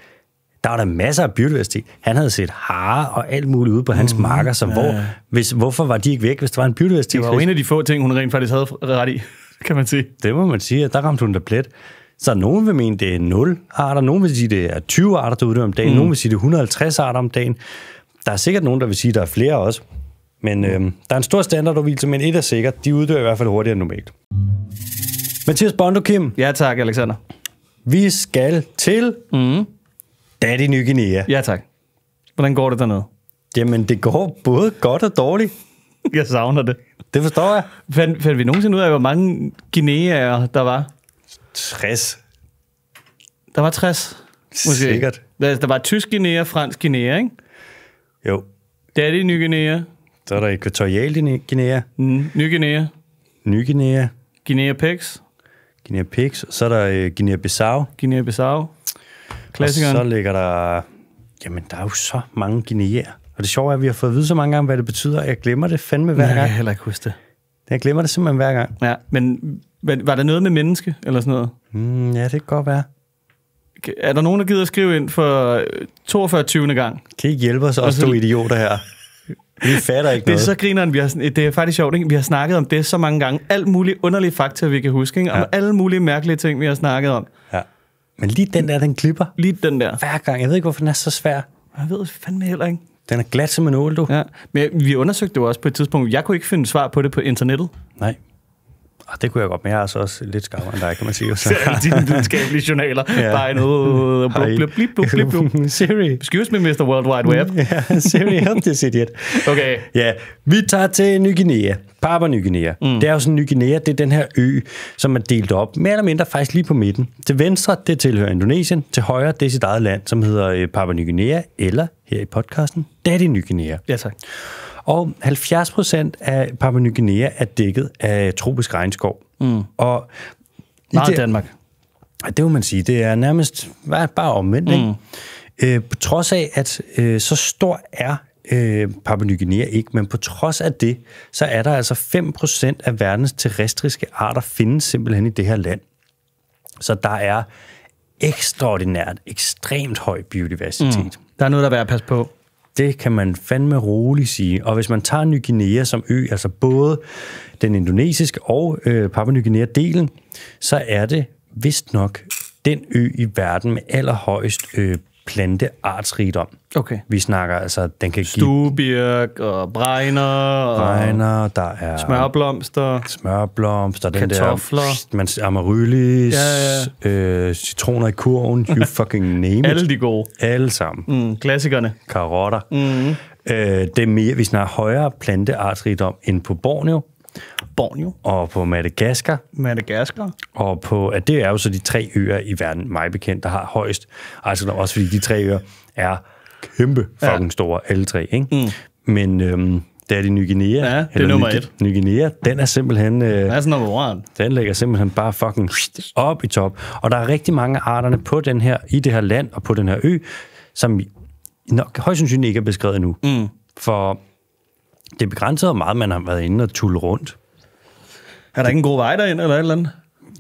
der var der masser af biodiversitet. Han havde set hare og alt muligt ude på hans mm, marker, som ja, hvor, hvis, hvorfor var de ikke væk, hvis der var en biodiversitet? Det var jo en af de få ting, hun rent faktisk havde ret i, kan man sige. Det må man sige, at der ramte hun da plet. Så nogen vil mene, det er 0 arter, nogen vil sige, det er 20 arter, der uddør om dagen, mm. nogen vil sige, det er 150 arter om dagen. Der er sikkert nogen, der vil sige, der er flere også. Men øh, der er en stor standardudvielse, men et er sikkert, de uddør i hvert fald hurtigere end normalt. Mathias Bondo Kim. Ja tak, Alexander. Vi skal til... Mm. Daddy Ny Guinea. Ja, tak. Hvordan går det dernede? Jamen, det går både godt og dårligt. jeg savner det. Det forstår jeg. Fand, fandt vi nogensinde ud af, hvor mange Guineaer der var? 60. Der var 60? Måske. Sikkert. Der, der var tysk Guinea, fransk Guinea, ikke? Jo. Daddy Ny Guinea. Så er der ekvatorial Guinea. Mm. Ny Guinea. Ny Guinea. Guinea Pigs. Guinea Pigs. Så er der øh, Guinea Bissau. Guinea Bissau klassikeren. Og så ligger der... Jamen, der er jo så mange guineer. Og det sjove er, at vi har fået at vide så mange gange, hvad det betyder. Jeg glemmer det fandme hver gang. Jeg kan heller ikke huske det. Jeg glemmer det simpelthen hver gang. Ja, men var der noget med menneske eller sådan noget? Mm, ja, det kan godt være. Er der nogen, der gider at skrive ind for 42. Øh, 20. gang? Kan I ikke hjælpe os, også to idioter her? Vi fatter ikke noget. Det er så grineren, vi har, det er faktisk sjovt, ikke? vi har snakket om det så mange gange. Alt muligt underlige fakta, vi kan huske, ikke? om alle mulige mærkelige ting, vi har snakket om. Ja. Men lige den der, den klipper. Lige den der. Hver gang. Jeg ved ikke, hvorfor den er så svær. Jeg ved fandme heller ikke. Den er glat som en ål, du. Ja. Men vi undersøgte det jo også på et tidspunkt. Jeg kunne ikke finde svar på det på internettet. Nej. Og det kunne jeg godt, men jeg er så også lidt skarpere end dig, kan man sige. Så. Dine videnskabelige journaler, ja. der er noget... Blub, blub, blub, blub, blub. Siri. Excuse me, Mr. World Wide Web. ja, Siri, help this idiot. Okay. Ja, vi tager til Ny Guinea. Papua Ny Guinea. Mm. Det er jo sådan, Ny Guinea, det er den her ø, som er delt op, mere eller mindre faktisk lige på midten. Til venstre, det tilhører Indonesien. Til højre, det er sit eget land, som hedder Papua Ny Guinea, eller her i podcasten, Daddy Ny Guinea. Ja, tak. Og 70 procent af Papua Ny Guinea er dækket af tropisk regnskov. Mm. Og Meget det, Danmark. Det vil man sige. Det er nærmest bare omvendt. Mm. Øh, på trods af, at øh, så stor er øh, Papua Ny Guinea ikke, men på trods af det, så er der altså 5% af verdens terrestriske arter findes simpelthen i det her land. Så der er ekstraordinært, ekstremt høj biodiversitet. Mm. Der er noget, der er værd at passe på. Det kan man fandme roligt sige. Og hvis man tager Ny Guinea som ø, altså både den indonesiske og øh, Papua Ny Guinea-delen, så er det vist nok den ø i verden med allerhøjst øh, planteartsrigdom. Okay. Vi snakker altså, den kan Stubirk give... og bregner. Og der er... Smørblomster. Smørblomster. Den kartofler. Der, pst, man, amaryllis. Ja, ja. Øh, citroner i kurven. You fucking name it. Alle de gode. Alle sammen. Mm, klassikerne. Karotter. Mm. Øh, det er mere, vi snakker højere planteartsrigdom end på Borneo. Borneo. Og på Madagaskar. Madagaskar. Og på, at det er jo så de tre øer i verden, mig bekendt, der har højst. Altså også fordi de tre øer er kæmpe fucking ja. store, alle tre. Ikke? Mm. Men øhm, det er de Ny Guinea. Ja, det er nummer Ny, et. Ny Guinea, den er simpelthen... Øh, That's number one. Den ligger simpelthen bare fucking op i top. Og der er rigtig mange arterne på den her, i det her land og på den her ø, som nok højst sandsynligt ikke er beskrevet endnu. Mm. For det er begrænset, hvor meget man har været inde og tulle rundt er der det... ingen god vej derind, eller et eller andet?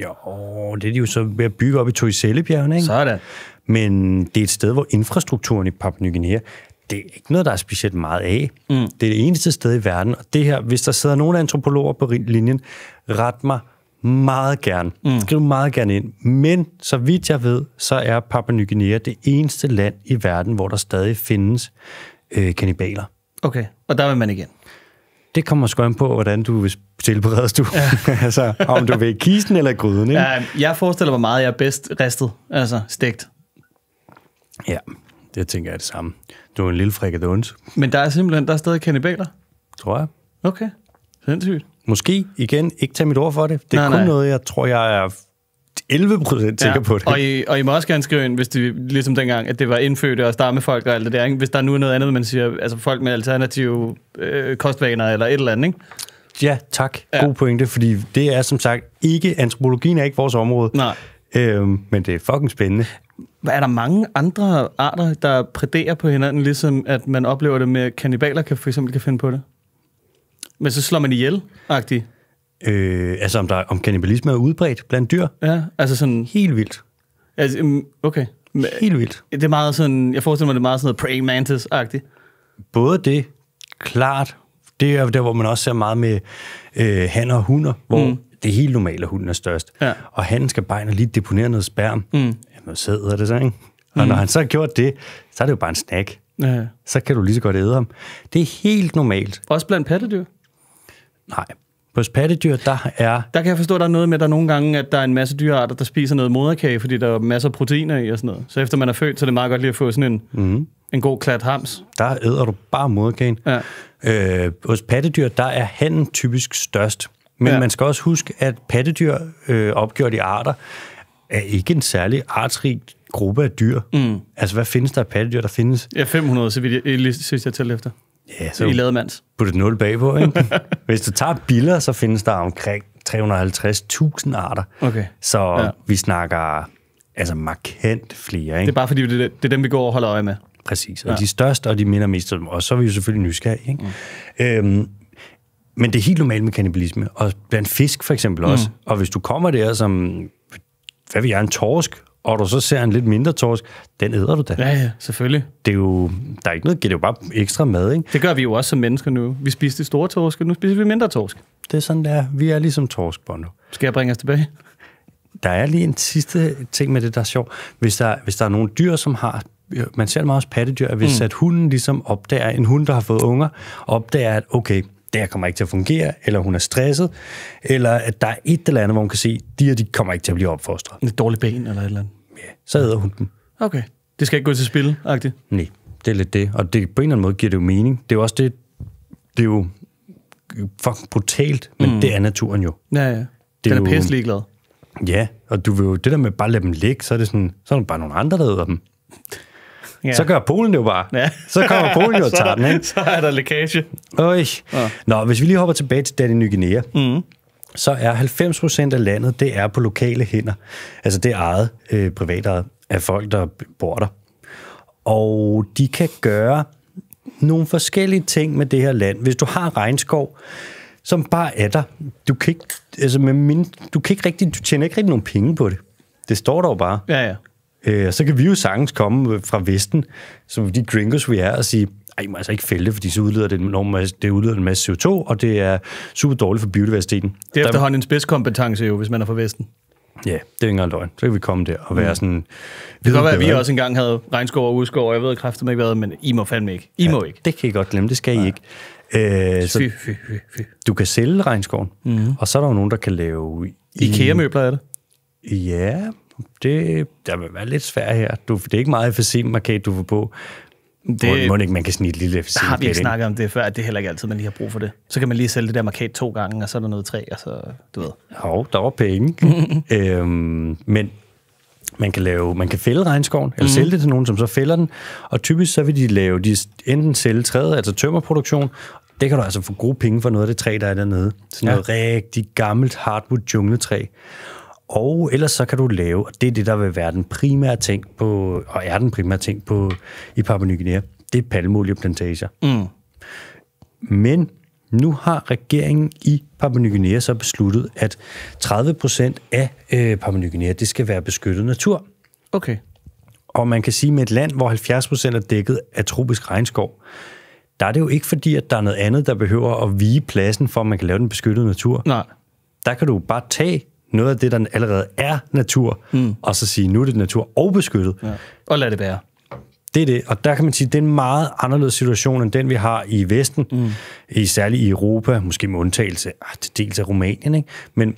Jo, det er de jo så ved at bygge op i Toisellebjergene, ikke? Sådan. Men det er et sted, hvor infrastrukturen i Papua Ny Guinea, det er ikke noget, der er specielt meget af. Mm. Det er det eneste sted i verden, og det her, hvis der sidder nogle antropologer på linjen, ret mig meget gerne. Mm. Skriv meget gerne ind. Men så vidt jeg ved, så er Papua Ny Guinea det eneste land i verden, hvor der stadig findes øh, kanibaler. Okay, og der vil man igen. Det kommer sgu an på, hvordan du vil tilberede du. Ja. altså, om du vil kisten eller gryden, ikke? Ja, jeg forestiller mig meget, at jeg er bedst ristet, altså stegt. Ja, det tænker jeg er det samme. Du er en lille frikadons. Men der er simpelthen, der er stadig kanibaler? Tror jeg. Okay, sindssygt. Måske, igen, ikke tage mit ord for det. Det er nej, kun nej. noget, jeg tror, jeg er 11 procent sikker ja. på det. Og I, og I må også gerne skrive ind, hvis det, ligesom dengang, at det var indfødte og stammefolk og alt det der. Ikke? Hvis der nu er noget andet, man siger, altså folk med alternative øh, kostvaner eller et eller andet, ikke? Ja, tak. Ja. God pointe, fordi det er som sagt ikke, antropologien er ikke vores område. Nej. Øhm, men det er fucking spændende. Er der mange andre arter, der præderer på hinanden, ligesom at man oplever det med, at kannibaler kan, for eksempel kan finde på det? Men så slår man ihjel-agtigt? Øh, altså om, der, om kanibalisme er udbredt blandt dyr. Ja, altså sådan... Helt vildt. Altså, mm, okay. Helt vildt. Det er meget sådan, jeg forestiller mig, det er meget sådan noget praying mantis-agtigt. Både det, klart, det er der, hvor man også ser meget med øh, hanner og hunder, hvor mm. det er helt normalt, at hunden er størst. Ja. Og han skal bare lige deponere noget sperm. Mm. Jamen, så hedder det så, ikke? Og mm. når han så har gjort det, så er det jo bare en snack. Ja. Så kan du lige så godt æde ham. Det er helt normalt. Også blandt pattedyr? Nej, hos pattedyr, der er... Der kan jeg forstå, at der er noget med, at der nogle gange at der er en masse dyrearter, der spiser noget moderkage, fordi der er masser af proteiner i og sådan noget. Så efter man er født, så er det meget godt lige at få sådan en, mm. en god klat hams. Der æder du bare moderkagen. Ja. Øh, hos pattedyr, der er handen typisk størst. Men ja. man skal også huske, at pattedyr øh, opgjort i arter er ikke en særlig artsrig gruppe af dyr. Mm. Altså, hvad findes der af pattedyr? Der findes... Ja, 500, så vidt jeg, sidst jeg tæller efter. Ja, så i mands. Put et nul bagpå, ikke? Hvis du tager biller, så findes der omkring 350.000 arter. Okay. Så ja. vi snakker altså markant flere, ikke? Det er bare fordi, det er, det er dem, vi går og holder øje med. Præcis, og ja. de største, og de minder mest om Og så er vi jo selvfølgelig nysgerrige, ikke? Mm. Øhm, men det er helt normalt med kanibalisme, og blandt fisk for eksempel mm. også. Mm. Og hvis du kommer der som, hvad vi er, en torsk, og du så ser en lidt mindre torsk, den æder du da. Ja, ja, selvfølgelig. Det er jo, der er ikke noget, det er jo bare ekstra mad, ikke? Det gør vi jo også som mennesker nu. Vi spiste store og nu spiser vi mindre torsk. Det er sådan, det er. Vi er ligesom torsk, Bono. Skal jeg bringe os tilbage? Der er lige en sidste ting med det, der er sjovt. Hvis der, hvis der er nogle dyr, som har man ser meget også pattedyr, at hvis mm. at hunden ligesom opdager, en hund, der har fået unger, opdager, at okay, det her kommer ikke til at fungere, eller hun er stresset, eller at der er et eller andet, hvor hun kan se, de her, de kommer ikke til at blive opfostret. Et dårligt ben eller et eller andet så æder hun dem. Okay. Det skal ikke gå til spil, agtigt? Nej, det er lidt det. Og det, på en eller anden måde giver det jo mening. Det er jo også det, det er jo fucking brutalt, men mm. det er naturen jo. Ja, ja. Det er Den er, er pisse ligeglad. Ja, og du vil jo, det der med bare at lade dem ligge, så er det sådan, så er det bare nogle andre, der æder dem. Ja. Så gør Polen det jo bare. Ja. Så kommer Polen jo og tager der, den, ikke? Så er der lækage. Øj. Ja. Nå, hvis vi lige hopper tilbage til Danny Ny Guinea. Mm så er 90 af landet, det er på lokale hænder. Altså det er ejet, øh, privat ejet af folk, der bor der. Og de kan gøre nogle forskellige ting med det her land. Hvis du har regnskov, som bare er der, du kan ikke, altså med min, du, kan ikke rigtig, du tjener ikke rigtig nogen penge på det. Det står der jo bare. Ja, ja. Øh, så kan vi jo sagtens komme fra Vesten, som de gringos vi er, og sige, ej, man altså ikke fælde for fordi så udleder det, en masse, det udleder en masse CO2, og det er super dårligt for biodiversiteten. Det er efterhånden en spidskompetence jo, hvis man er fra Vesten. Ja, yeah, det er ingen engang løgn. Så kan vi komme der og være mm. sådan... Det kan godt være, at vi også engang havde regnskov og udskov, og jeg ved kræfter ikke hvad, men I må fandme ikke. I ja, må ikke. Det kan I godt glemme, det skal Nej. I ikke. Øh, så fy, fy, fy, fy. Du kan sælge regnskoven, mm. og så er der jo nogen, der kan lave... IKEA-møbler er det? Ja, det der vil være lidt svært her. Du, det er ikke meget FSC-marked, du får på. Det, må, må ikke man kan snige et lille FC. Har vi ikke snakket om det før, at det er heller ikke altid, man lige har brug for det. Så kan man lige sælge det der markat to gange, og så er der noget tre, og så, du ved. Jo, der var penge. øhm, men man kan, lave, man kan fælde regnskoven, eller mm. sælge det til nogen, som så fælder den. Og typisk så vil de lave, de enten sælge træet, altså tømmerproduktion, det kan du altså få gode penge for noget af det træ, der er dernede. Sådan ja. noget rigtig gammelt hardwood jungletræ. Og ellers så kan du lave, og det er det, der vil være den primære ting på, og er den primære ting på, i Papua Ny Guinea, det er palmeolieplantager. Mm. Men nu har regeringen i Papua Ny Guinea så besluttet, at 30 procent af øh, Papua Ny Guinea, det skal være beskyttet natur. Okay. Og man kan sige, med et land, hvor 70 procent er dækket af tropisk regnskov, der er det jo ikke fordi, at der er noget andet, der behøver at vige pladsen, for at man kan lave den beskyttede natur. Nej. Der kan du bare tage noget af det, der allerede er natur, mm. og så sige, nu er det natur og beskyttet. Ja. Og lad det være. Det er det, og der kan man sige, at det er en meget anderledes situation, end den vi har i Vesten, mm. i, særligt i Europa, måske med undtagelse ah, til dels af Rumænien, ikke? men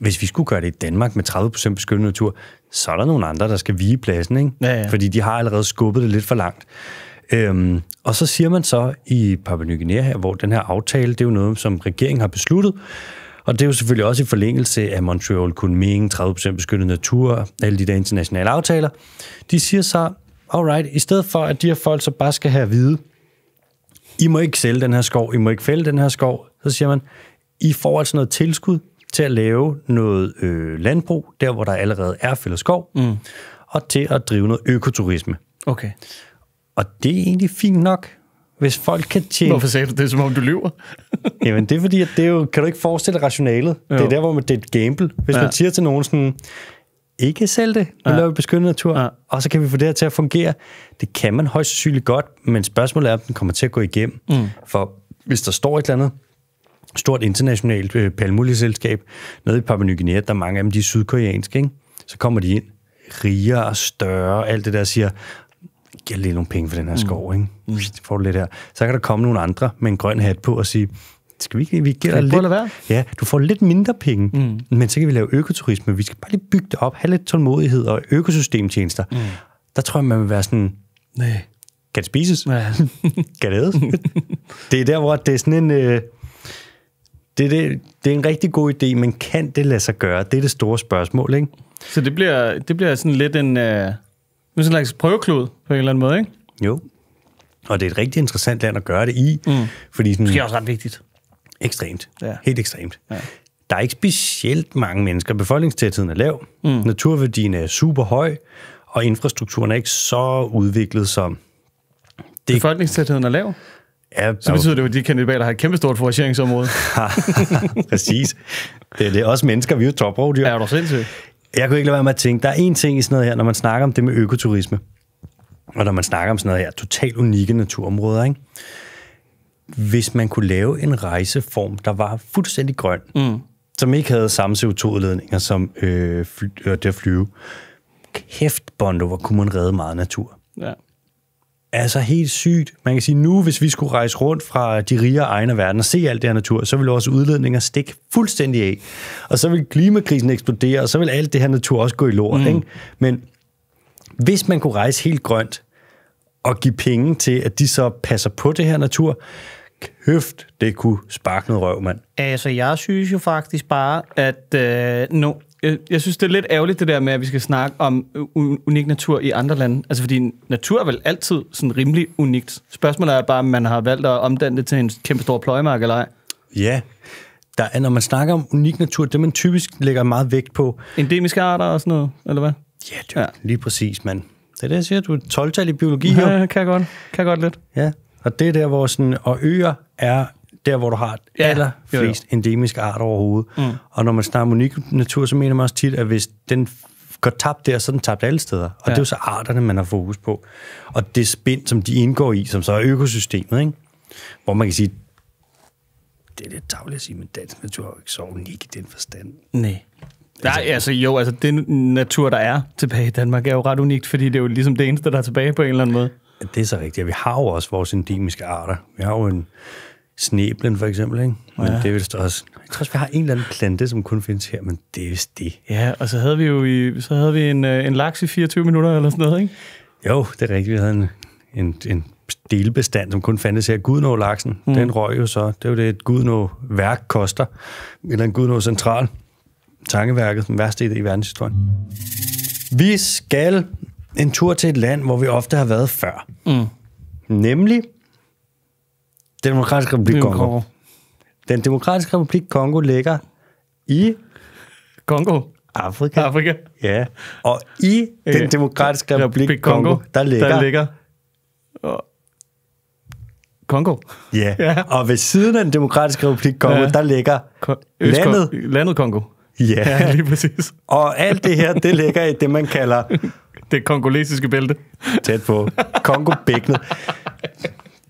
hvis vi skulle gøre det i Danmark med 30% beskyttet natur, så er der nogle andre, der skal vige pladsen, ikke? Ja, ja. fordi de har allerede skubbet det lidt for langt. Øhm, og så siger man så i Papua Ny Guinea her, hvor den her aftale, det er jo noget, som regeringen har besluttet, og det er jo selvfølgelig også i forlængelse af Montreal Kunming, 30% beskyttet natur, alle de der internationale aftaler. De siger så, alright, i stedet for, at de her folk så bare skal have at vide, I må ikke sælge den her skov, I må ikke fælde den her skov, så siger man, I får altså noget tilskud til at lave noget øh, landbrug, der hvor der allerede er fældet skov, mm. og til at drive noget økoturisme. Okay. Og det er egentlig fint nok, hvis folk kan tjene... Hvorfor sagde du det, som om du lyver? Jamen, det er fordi, at det er jo... Kan du ikke forestille rationalet? Jo. Det er der, hvor man, det er et gamble. Hvis ja. man siger til nogen sådan, ikke sælge det, nu ja. laver vi beskyttet natur, ja. og så kan vi få det her til at fungere. Det kan man højst sandsynligt godt, men spørgsmålet er, om den kommer til at gå igennem. Mm. For hvis der står et eller andet stort internationalt øh, palmolieselskab nede i Papua Ny Guinea, der er mange af dem, de er sydkoreanske, ikke? så kommer de ind rigere og større, alt det der siger, giver lige nogle penge for den her mm. skov, ikke? Mm. Får du lidt her. Så kan der komme nogle andre med en grøn hat på og sige, skal vi ikke, vi giver dig lidt, være? ja, du får lidt mindre penge, mm. men så kan vi lave økoturisme. Vi skal bare lige bygge det op, have lidt tålmodighed og økosystemtjenester. Mm. Der tror jeg, man vil være sådan, Nej. kan det spises? Ja. kan det ædes? det er der, hvor det er sådan en... Øh, det, det, det er en rigtig god idé, men kan det lade sig gøre? Det er det store spørgsmål, ikke? Så det bliver, det bliver sådan lidt en... Øh det er sådan en slags prøveklod på en eller anden måde, ikke? Jo. Og det er et rigtig interessant land at gøre det i. Mm. Fordi sådan, det er også ret vigtigt. Ekstremt. Ja. Helt ekstremt. Ja. Der er ikke specielt mange mennesker. Befolkningstætheden er lav. Mm. Naturværdien er super høj. Og infrastrukturen er ikke så udviklet som... Det... Befolkningstætheden er lav? Ja, så betyder det jo, at de kandidater har et kæmpe stort forageringsområde. Præcis. Det er det. Også mennesker, vi er jo toprovdyr. er du sindssygt? Jeg kunne ikke lade være med at tænke, der er en ting i sådan noget her, når man snakker om det med økoturisme, og når man snakker om sådan noget her, totalt unikke naturområder, ikke? hvis man kunne lave en rejseform, der var fuldstændig grøn, mm. som ikke havde samme CO2-udledninger som øh, fly, øh, det at flyve, kæft, Bondo, hvor kunne man redde meget natur. Ja altså helt sygt. Man kan sige, nu hvis vi skulle rejse rundt fra de rige egne af verden og se alt det her natur, så vil vores udledninger stikke fuldstændig af. Og så vil klimakrisen eksplodere, og så vil alt det her natur også gå i lort. Mm. Ikke? Men hvis man kunne rejse helt grønt og give penge til, at de så passer på det her natur, høft, det kunne sparke noget røv, mand. Altså, jeg synes jo faktisk bare, at øh, nu, jeg, jeg synes, det er lidt ærgerligt det der med, at vi skal snakke om unik natur i andre lande. Altså, fordi natur er vel altid sådan rimelig unikt. Spørgsmålet er bare, om man har valgt at omdanne det til en kæmpe stor pløjemark eller ej. Ja, der er, når man snakker om unik natur, det man typisk lægger meget vægt på. Endemiske arter og sådan noget, eller hvad? Ja, det, ja. lige præcis, mand. Det er det, jeg siger. Du er 12 i biologi. Ja, jo. kan jeg godt. Kan jeg godt lidt. Ja, og det er der, hvor sådan, og øer er der hvor du har ja, allerflest ja, endemiske arter overhovedet. Mm. Og når man snakker om unik natur, så mener man også tit, at hvis den går tabt der, så er den tabt alle steder. Og ja. det er jo så arterne, man har fokus på. Og det spind, som de indgår i, som så er økosystemet, ikke? hvor man kan sige, det er lidt tageligt at sige, men dansk natur er jo ikke så unik i den forstand. Nej. Altså- Nej, altså jo, altså den natur, der er tilbage i Danmark, er jo ret unikt, fordi det er jo ligesom det eneste, der er tilbage på en eller anden måde. Det er så rigtigt, og vi har jo også vores endemiske arter. Vi har jo en Sneblen for eksempel, ikke? Men ja. det er vist også... Jeg tror også, vi har en eller anden plante, som kun findes her, men det er vist det. Ja, og så havde vi jo i, så havde vi en, øh, en laks i 24 minutter eller sådan noget, ikke? Jo, det er rigtigt. Vi havde en, en, en delbestand, som kun fandtes her. Gudnå-laksen, mm. den røg jo så. Det er jo det, et Gudnå-værk koster. Eller en Gudnå-central. Tankeværket, den værste idé i verdenshistorien. Vi skal en tur til et land, hvor vi ofte har været før. Mm. Nemlig Demokratiske Republik øhm, Kongo. Kongo. Den Demokratiske Republik Kongo ligger i... Kongo? Afrika. Afrika. Ja. Og i den øh, demokratiske republik, republik Kongo, Kongo, der ligger... Der ligger Kongo. Ja. ja. Og ved siden af den demokratiske republik Kongo, ja. der ligger Ko- landet... Landet Kongo. Ja. ja, lige præcis. Og alt det her, det ligger i det, man kalder... Det kongolesiske bælte. Tæt på. Kongo-bækkenet.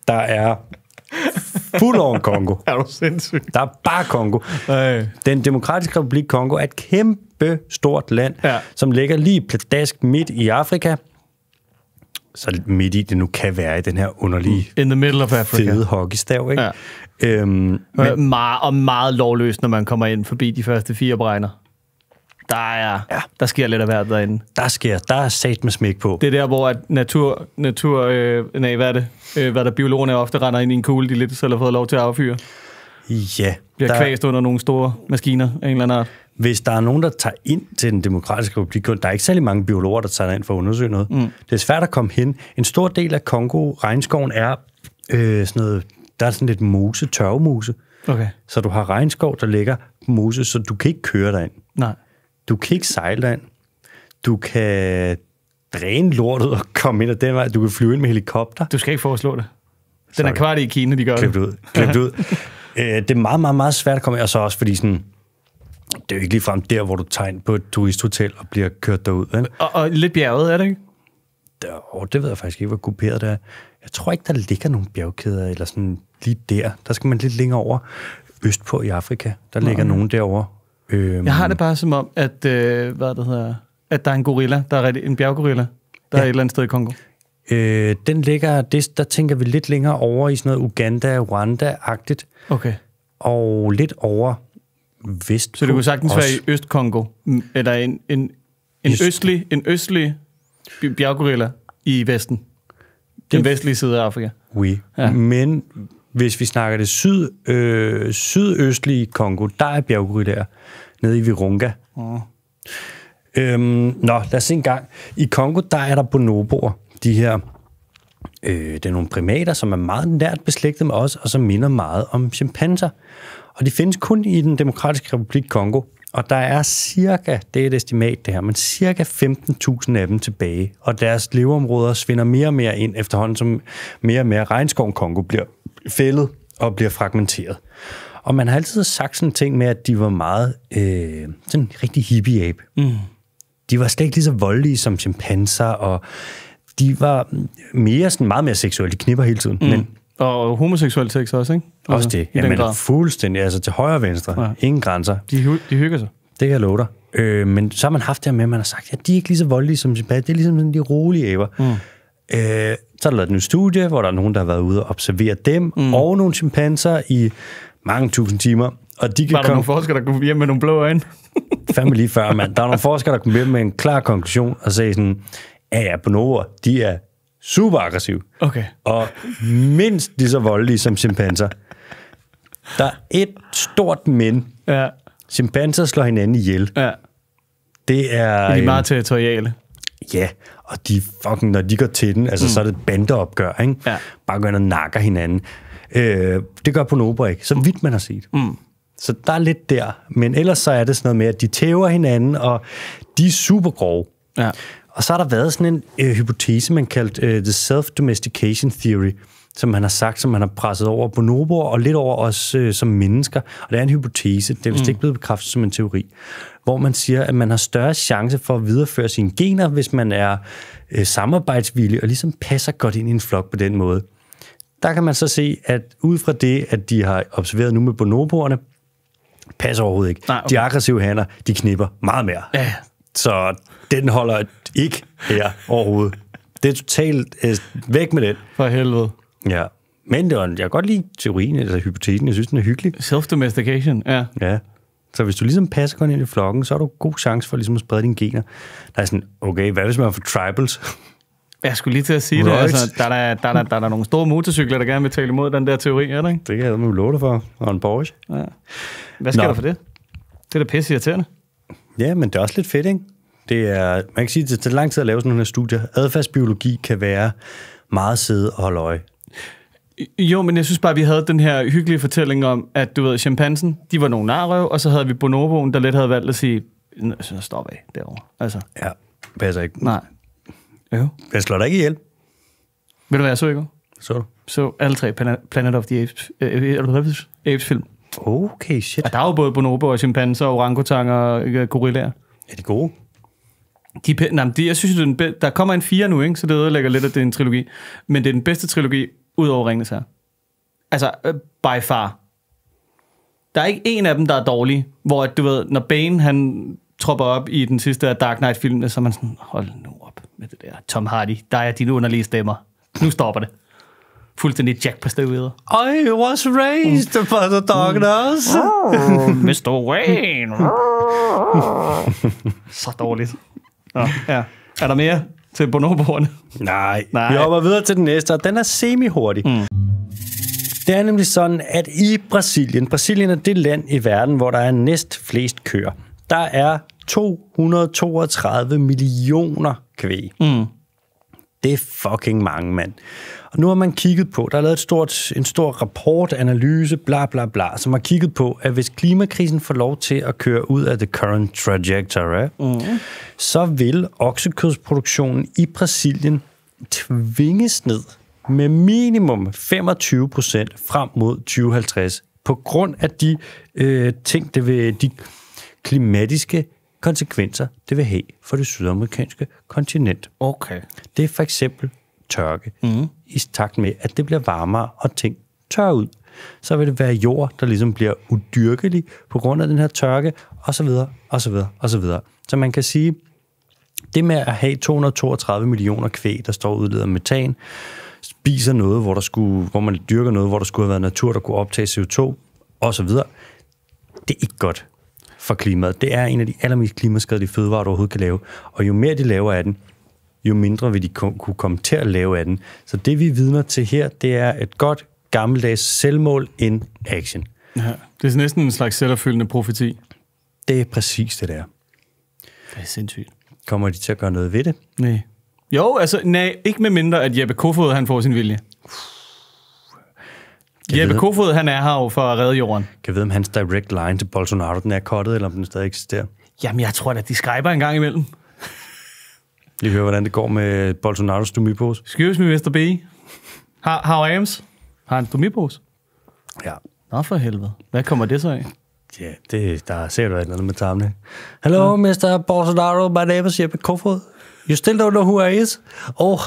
Der er Fuld over Kongo. Er du sindssyg? Der er bare Kongo. Ej. Den demokratiske republik Kongo er et kæmpe stort land, ja. som ligger lige pladask midt i Afrika. Så midt i det nu kan være i den her underlige... Mm. In the middle of Africa. Fede hockeystav, ikke? Ja. Øhm, men, meget, og meget lovløst, når man kommer ind forbi de første fire bregner der, er, ja. der sker lidt af hvert derinde. Der sker, der er sat med smæk på. Det er der, hvor at natur, natur øh, nej, hvad er det? Øh, hvad der biologerne ofte render ind i en kugle, de lidt selv har fået lov til at affyre. Ja. Bliver der... kvæst under nogle store maskiner af en eller anden art. Hvis der er nogen, der tager ind til den demokratiske republik, der er ikke særlig mange biologer, der tager ind for at undersøge noget. Mm. Det er svært at komme hen. En stor del af Kongo-regnskoven er øh, sådan noget, der er sådan lidt mose, tørvemose. Okay. Så du har regnskov, der ligger mose, så du kan ikke køre derind. Nej. Du kan ikke sejle ind. Du kan dræne lortet og komme ind ad den vej. Du kan flyve ind med helikopter. Du skal ikke foreslå det. Den Sorry. er kvart i Kina, de gør Klip det. ud. Klip ud. Øh, det er meget, meget, meget svært at komme ind. Og så også fordi sådan, det er jo ikke ligefrem der, hvor du ind på et turisthotel og bliver kørt derud. Ikke? Og, og lidt bjerget, er det ikke? Der, oh, det ved jeg faktisk ikke, hvor kuperet det er. Jeg tror ikke, der ligger nogen bjergkæder eller sådan lige der. Der skal man lidt længere over østpå i Afrika. Der ligger okay. nogen derovre. Øhm. Jeg har det bare som om, at, øh, hvad det hedder, at der er en gorilla, der er en bjerggorilla, der ja. er et eller andet sted i Kongo. Øh, den ligger, det, der tænker vi lidt længere over i sådan noget Uganda, Rwanda-agtigt. Okay. Og lidt over vest. Så det kunne sagtens også. være i Øst-Kongo, mm. eller en, en, en, Øst. østlig, en østlig bjerggorilla i Vesten. Den det, vestlige side af Afrika. Oui. Ja. Men hvis vi snakker det syd, øh, sydøstlige Kongo, der er bjerggorillaer nede i Virunga. Mm. Øhm, nå, lad os se en gang. I Kongo, der er der bonoboer, de her... Øh, det er nogle primater, som er meget nært beslægtet med os, og som minder meget om chimpanser. Og de findes kun i den demokratiske republik Kongo, og der er cirka, det er et estimat det her, men cirka 15.000 af dem tilbage, og deres leveområder svinder mere og mere ind efterhånden, som mere og mere regnskoven Kongo bliver fældet og bliver fragmenteret. Og man har altid sagt sådan ting med, at de var meget øh, sådan rigtig hippie Mm. De var slet ikke lige så voldelige som chimpanser, og de var mere, sådan meget mere seksuelle. De knipper hele tiden. Mm. Men og homoseksuel sex også, ikke? Altså, også det. Jamen, grad. fuldstændig. Altså til højre og venstre. Ja. Ingen grænser. De, de hygger sig. Det kan jeg love dig. Øh, men så har man haft det her med, at man har sagt, at ja, de er ikke lige så voldelige som chimpanser. Det er ligesom sådan de rolige æber. Mm. Øh, så er der lavet en studie, hvor der er nogen, der har været ude og observere dem mm. og nogle chimpanser i mange tusind timer. Og de kan var der komme... nogle forskere, der kunne hjem med nogle blå øjne? Fandme lige før, mand. Der er nogle forskere, der kunne hjem med en klar konklusion og sagde sådan, ja ja, bonobo, de er super aggressive. Okay. Og mindst lige så voldelige som chimpanser. Der er et stort men. Ja. Chimpanser slår hinanden ihjel. Ja. Det er... De er meget territoriale. Ja, og de fucking, når de går til den, altså mm. så er det bandeopgør, ikke? Ja. Bare går ind og nakker hinanden. Øh, det gør på ikke, så vidt man har set. Mm. Så der er lidt der. Men ellers så er det sådan noget med, at de tæver hinanden, og de er super grove. Ja. Og så har der været sådan en øh, hypotese, man kaldte øh, The Self-Domestication Theory, som man har sagt, som man har presset over på bonoboer og lidt over os øh, som mennesker. Og det er en hypotese, det er vist mm. ikke blevet bekræftet som en teori, hvor man siger, at man har større chance for at videreføre sine gener, hvis man er øh, samarbejdsvillig og ligesom passer godt ind i en flok på den måde. Der kan man så se, at ud fra det, at de har observeret nu med bonoboerne, passer overhovedet ikke. Nej, okay. De aggressive hanner, de knipper meget mere. Ja. Så den holder ikke her overhovedet. Det er totalt øh, væk med den. For helvede. Ja. Men det var, jeg kan godt lide teorien, altså hypotesen. Jeg synes, den er hyggelig. Self-domestication, ja. Ja. Så hvis du ligesom passer godt ind i flokken, så har du god chance for ligesom at sprede dine gener. Der er sådan, okay, hvad hvis man får tribals? Jeg skulle lige til at sige right. det. Altså, der, er, der, der, der, der er nogle store motorcykler, der gerne vil tale imod den der teori, er det ikke? Det kan jeg jo love dig for. Og en Porsche. Ja. Hvad sker Nå. der for det? Det er da pisse irriterende. Ja, men det er også lidt fedt, ikke? Det er, man kan sige, at det tager lang tid at lave sådan nogle studier. Adfærdsbiologi kan være meget sæde og holde øje. Jo, men jeg synes bare, at vi havde den her hyggelige fortælling om, at du ved, chimpansen, de var nogle narrøv, og så havde vi bonoboen, der lidt havde valgt at sige, så stop af derovre. Altså. Ja, passer ikke. Nej, jo. Jeg slår dig ikke ihjel. Ved du, hvad jeg så i går? Så du? Så alle tre Planet of the Apes, Apes, Apes film. Okay, shit. Og der er jo både bonobo og chimpanser og orangutanger og øh, gorillaer. Er de gode? De, nej, de, jeg synes, det er den der kommer en fire nu, ikke? så det ødelægger lidt, at det er en trilogi. Men det er den bedste trilogi, ud over Ringnes her. Altså, øh, by far. Der er ikke en af dem, der er dårlig, hvor at, du ved, når Bane han tropper op i den sidste af Dark Knight-filmene, så er man sådan, hold nu med det der. Tom Hardy, der er dine underlige stemmer. Nu stopper det. Fuldstændig Jack på støvheder. I was raised mm. by the darkness. Mm. Oh, mm. Mr. Wayne. Så dårligt. Nå, ja. Er der mere til bonoboerne? Nej. Nej. Vi hopper videre til den næste, og den er semi-hurtig. Mm. Det er nemlig sådan, at i Brasilien, Brasilien er det land i verden, hvor der er næst flest køer der er 232 millioner kvæg. Mm. Det er fucking mange, mand. Og nu har man kigget på, der er lavet et stort, en stor rapport, analyse, bla bla bla, som har kigget på, at hvis klimakrisen får lov til at køre ud af the current trajectory, mm. så vil oksekødsproduktionen i Brasilien tvinges ned med minimum 25 procent frem mod 2050, på grund af de øh, ting, det vil, de klimatiske konsekvenser, det vil have for det sydamerikanske kontinent. Okay. Det er for eksempel tørke. Mm. I takt med, at det bliver varmere og ting tør ud, så vil det være jord, der ligesom bliver udyrkelig på grund af den her tørke, og så videre, og Så videre, videre. og så Så man kan sige, det med at have 232 millioner kvæg, der står udledet af metan, spiser noget, hvor, der skulle, hvor man dyrker noget, hvor der skulle have været natur, der kunne optage CO2, og så videre, det er ikke godt for klimaet. Det er en af de allermest klimaskadelige fødevarer, du overhovedet kan lave. Og jo mere de laver af den, jo mindre vil de kunne komme til at lave af den. Så det vi vidner til her, det er et godt gammeldags selvmål in action. Ja, det er næsten en slags selvopfyldende profeti. Det er præcis det, der. Det er sindssygt. Kommer de til at gøre noget ved det? Nej. Jo, altså, nej, ikke med mindre, at Jeppe Kofod, han får sin vilje. Uff. Kan Jeppe vide, Kofod, han er her jo for at redde jorden. Kan vide, om hans direct line til Bolsonaro, den er kottet, eller om den stadig eksisterer? Jamen, jeg tror at de skræber en gang imellem. Lige høre, hvordan det går med Bolsonaros domipose. Excuse me, Mr. B. How, how ams? Har han domipose? Ja. Nå for helvede. Hvad kommer det så af? Ja, det, der ser du et eller andet med tarmene. Hello, ja. Mr. Bolsonaro. My name is Jeppe Kofod. You still don't know who I is? Oh,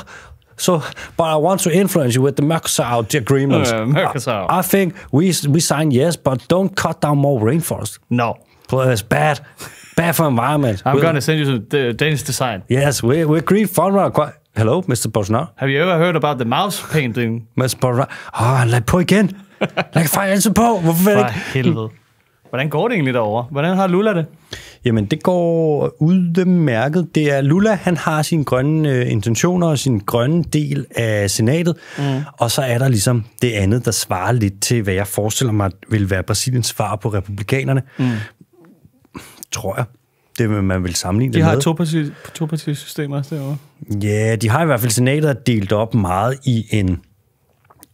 So, but I want to influence you with the Mercosur agreements. Uh, oh, Mercosur. I, I, think we we sign yes, but don't cut down more rainforest. No, it's bad, bad for environment. I'm going to send you some Danish design. Yes, we we green farmer. Hello, Mr. Bosnar. Have you ever heard about the mouse painting? Mr. Bosnar? Ah, oh, lad på igen. Lad fejlen på. For helvede. Hvordan går det egentlig derovre? Hvordan har Lula det? Jamen, det går udmærket. Det er Lula, han har sine grønne øh, intentioner og sin grønne del af senatet, mm. og så er der ligesom det andet, der svarer lidt til, hvad jeg forestiller mig vil være Brasiliens svar på republikanerne. Mm. Tror jeg. Det vil man vil sammenligne de det med. De har to-parti-systemer to derovre. Ja, de har i hvert fald senatet delt op meget i en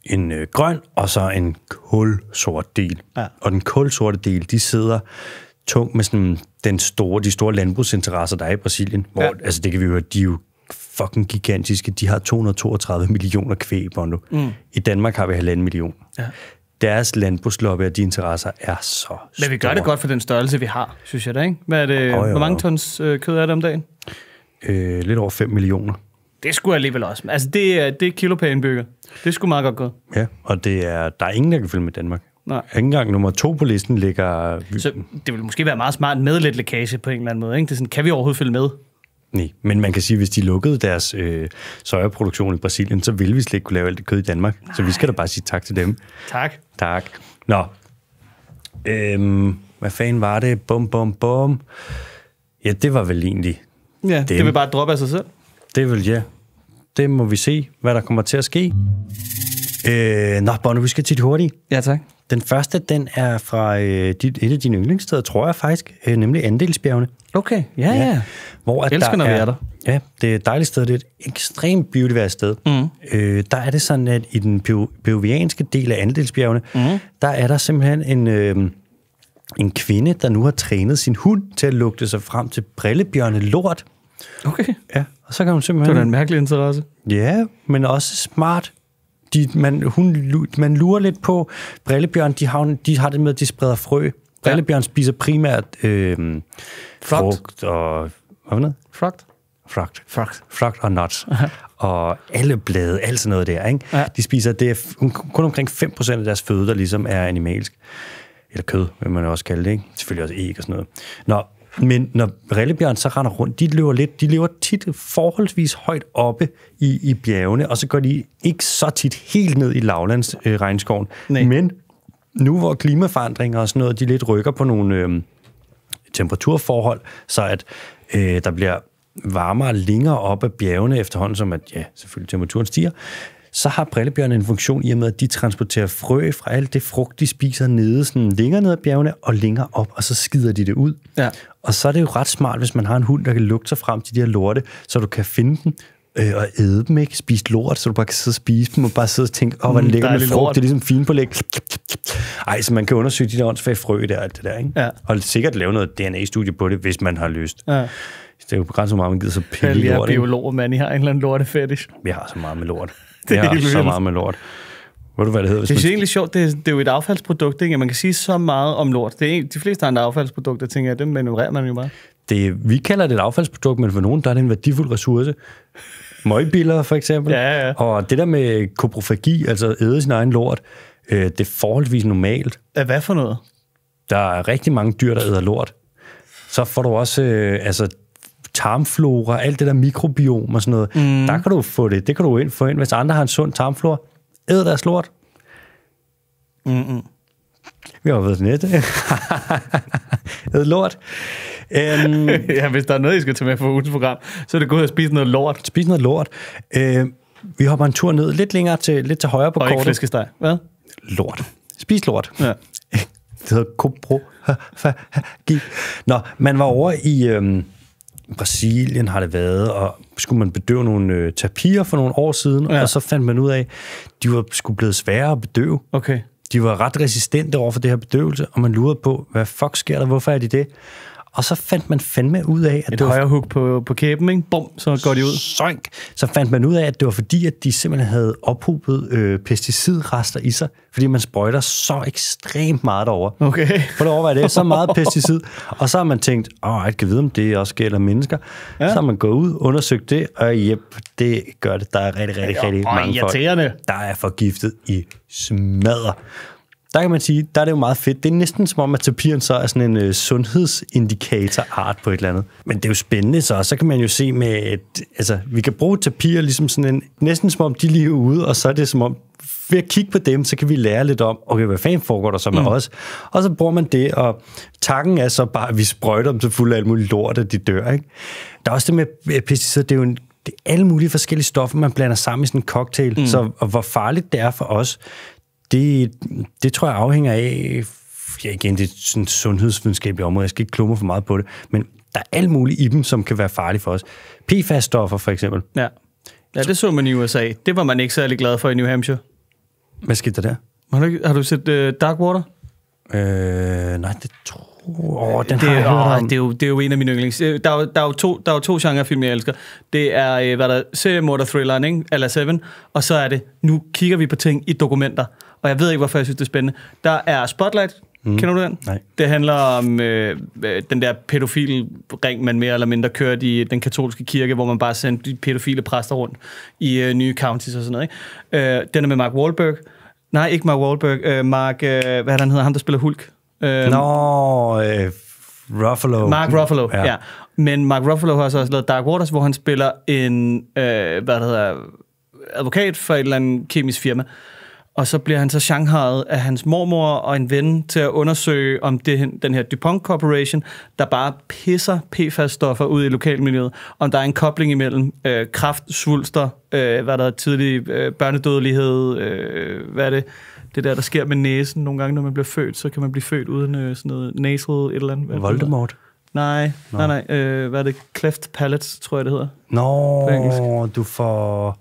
en øh, grøn og så en kulsort del. Ja. Og den kulsorte del, de sidder tungt med sådan den store, de store landbrugsinteresser, der er i Brasilien. Hvor, ja. Altså det kan vi høre, de er jo fucking gigantiske. De har 232 millioner nu. mm. I Danmark har vi halvanden million. Ja. Deres landbrugslobby og de interesser er så store. Men vi gør det godt for den størrelse, vi har, synes jeg da, ikke? Hvad er det, oh, jo, hvor mange tons øh, kød er det om dagen? Øh, lidt over 5 millioner. Det skulle alligevel også. Altså, det er, det er indbygger. Det skulle meget godt gå. Ja, og det er, der er ingen, der kan filme i Danmark. Nej. Ingen engang nummer to på listen ligger... Så det ville måske være meget smart med lidt lækage på en eller anden måde. Ikke? Det er sådan, kan vi overhovedet følge med? Nej, men man kan sige, at hvis de lukkede deres øh, søjeproduktion i Brasilien, så ville vi slet ikke kunne lave alt det kød i Danmark. Nej. Så vi skal da bare sige tak til dem. Tak. Tak. Nå. Øhm, hvad fanden var det? Bum, bum, bum. Ja, det var vel egentlig... Ja, dem. det vil bare droppe af sig selv. Det vil jeg. Det må vi se, hvad der kommer til at ske. Øh, nå, Bonne, vi skal til hurtigt. Ja, tak. Den første, den er fra øh, dit, et af dine yndlingssteder, tror jeg faktisk, øh, nemlig Andelsbjergene. Okay, ja, ja. ja. Hvor at Elsker, der når er, vi er der. Ja, det er et dejligt sted. Det er et ekstremt biodiverst sted. Mm. Øh, der er det sådan, at i den peruvianske del af Andelsbjergene, mm. der er der simpelthen en... Øh, en kvinde, der nu har trænet sin hund til at lugte sig frem til brillebjørne lort. Okay. Ja, og så kan hun simpelthen... Det var da en mærkelig interesse. Ja, men også smart. De, man, hun, man lurer lidt på, brillebjørn, de har, de har det med, at de spreder frø. Brillebjørn ja. spiser primært øh, frugt. frugt og... Hvad var det? Frugt. Frugt. Frugt. Frugt og nuts. Aha. og alle blade, alt sådan noget der. Ikke? Ja. De spiser det, kun omkring 5% af deres føde, der ligesom er animalsk. Eller kød, vil man også kalde det. Ikke? Selvfølgelig også æg og sådan noget. Nå, men når rillebjørn så render rundt, de lever, lidt, de lever tit forholdsvis højt oppe i, i bjergene, og så går de ikke så tit helt ned i lavlandsregnskoven. Øh, Men nu hvor klimaforandringer og sådan noget, de lidt rykker på nogle øh, temperaturforhold, så at øh, der bliver varmere længere op af bjergene efterhånden, som at, ja, selvfølgelig temperaturen stiger, så har brillebjørnene en funktion i og med, at de transporterer frø fra alt det frugt, de spiser nede, sådan længere ned ad bjergene og længere op, og så skider de det ud. Ja. Og så er det jo ret smart, hvis man har en hund, der kan lugte sig frem til de her lorte, så du kan finde dem øh, og æde dem, ikke? Spise lort, så du bare kan sidde og spise dem, og bare sidde og tænke, åh, oh, hvor mm, lækker med frugt, lort. det er ligesom fint på læg. Ej, så man kan undersøge de der åndsfag frø der, alt det der, ikke? Ja. Og sikkert lave noget DNA-studie på det, hvis man har lyst. Ja. Det er jo begrænset, hvor meget man gider så pille lort. Jeg er biologer, mand. I har en eller anden lortefetish. Vi har så meget med lort. det er ja, så meget med lort. Ved du, hvad det hedder? Det er man... egentlig sjovt, det er, det er jo et affaldsprodukt, ikke? man kan sige så meget om lort. Det er, de fleste andre affaldsprodukter, tænker jeg, dem manøvrerer man jo bare. Det, vi kalder det et affaldsprodukt, men for nogen der er det en værdifuld ressource. Møgbiller for eksempel. Ja, ja. Og det der med koprofagi, altså æde sin egen lort, øh, det er forholdsvis normalt. Af hvad for noget? Der er rigtig mange dyr, der æder lort. Så får du også, øh, altså tarmflora, alt det der mikrobiom og sådan noget, mm. der kan du få det. Det kan du ind få ind. Hvis andre har en sund tarmflora, æd deres lort. Mm-mm. Vi har været net. æd lort. Um, ja, hvis der er noget, I skal tage med på ugens program, så er det godt at spise noget lort. Spise noget lort. Uh, vi hopper en tur ned lidt længere til, lidt til højre på og kortet. Og ikke flæskesteg. Hvad? Lort. Spis lort. Ja. Det hedder kopro. Nå, man var over i... Um, Brasilien har det været, og skulle man bedøve nogle øh, tapirer for nogle år siden, ja. og så fandt man ud af, de var skulle blevet sværere at bedøve. Okay. De var ret resistente over for det her bedøvelse, og man lurede på, hvad fuck sker der, hvorfor er de det? Og så fandt man fandme ud af, at Et det var... højre hug på, på kæben, ikke? Bum, så går de ud. Sønk. Så fandt man ud af, at det var fordi, at de simpelthen havde ophobet øh, pesticidrester i sig, fordi man sprøjter så ekstremt meget derovre. Okay. For det overvejer det, så meget pesticid. Og så har man tænkt, åh, jeg kan vide, om det også gælder mennesker. Ja. Så har man gået ud, undersøgt det, og jep, det gør det. Der er rigtig, rigtig, rigtig, rigtig mange folk, der er forgiftet i smadder der kan man sige, der er det jo meget fedt. Det er næsten som om, at tapiren så er sådan en øh, sundhedsindikator-art på et eller andet. Men det er jo spændende så, så kan man jo se med, at altså, vi kan bruge tapirer ligesom sådan en, næsten som om de lige er ude, og så er det som om, ved at kigge på dem, så kan vi lære lidt om, okay, hvad fanden foregår der så med mm. os? Og så bruger man det, og takken er så bare, at vi sprøjter dem til fuld af alt muligt lort, at de dør, ikke? Der er også det med øh, pesticider, det er jo en, det er alle mulige forskellige stoffer, man blander sammen i sådan en cocktail, mm. så og hvor farligt det er for os, det, det tror jeg afhænger af, ja igen, det er sådan et sundhedsvidenskabeligt område, jeg skal ikke klumme for meget på det, men der er alt muligt i dem, som kan være farligt for os. PFAS-stoffer for eksempel. Ja. ja, det så man i USA. Det var man ikke særlig glad for i New Hampshire. Hvad skete der der? Har du, har du set uh, Dark Water? Øh, nej, det tror Oh, den det, har jeg oh, hørt om. Det er, jo, det er jo en af mine yndlings. Øh, der er, der er jo to, der er to genre film, jeg elsker. Det er, øh, hvad der seriemorder thriller, ikke? Eller Seven. Og så er det, nu kigger vi på ting i dokumenter. Og jeg ved ikke, hvorfor jeg synes, det er spændende. Der er Spotlight. Mm. Kender du den? Nej. Det handler om øh, den der pædofil ring, man mere eller mindre kørte i den katolske kirke, hvor man bare sendte de pædofile præster rundt i øh, nye counties og sådan noget. Ikke? Øh, den er med Mark Wahlberg. Nej, ikke Mark Wahlberg. Øh, Mark, øh, hvad han hedder, ham der spiller Hulk. Øhm, Nå, øh, Ruffalo. Mark Ruffalo, ja. ja. Men Mark Ruffalo har så også lavet Dark Waters, hvor han spiller en, øh, hvad hedder, advokat for et eller andet kemisk firma. Og så bliver han så shanghajet af hans mormor og en ven til at undersøge, om det, den her DuPont Corporation, der bare pisser PFAS-stoffer ud i lokalmiljøet, om der er en kobling imellem øh, kraft, svulster, øh, hvad der er tidlig øh, børnedødelighed, øh, hvad er det, det der, der sker med næsen nogle gange, når man bliver født, så kan man blive født uden øh, sådan noget nasal et eller andet. Voldemort? Nej, no. nej, nej. Øh, hvad er det? Cleft palate, tror jeg, det hedder. Nå, no, du får...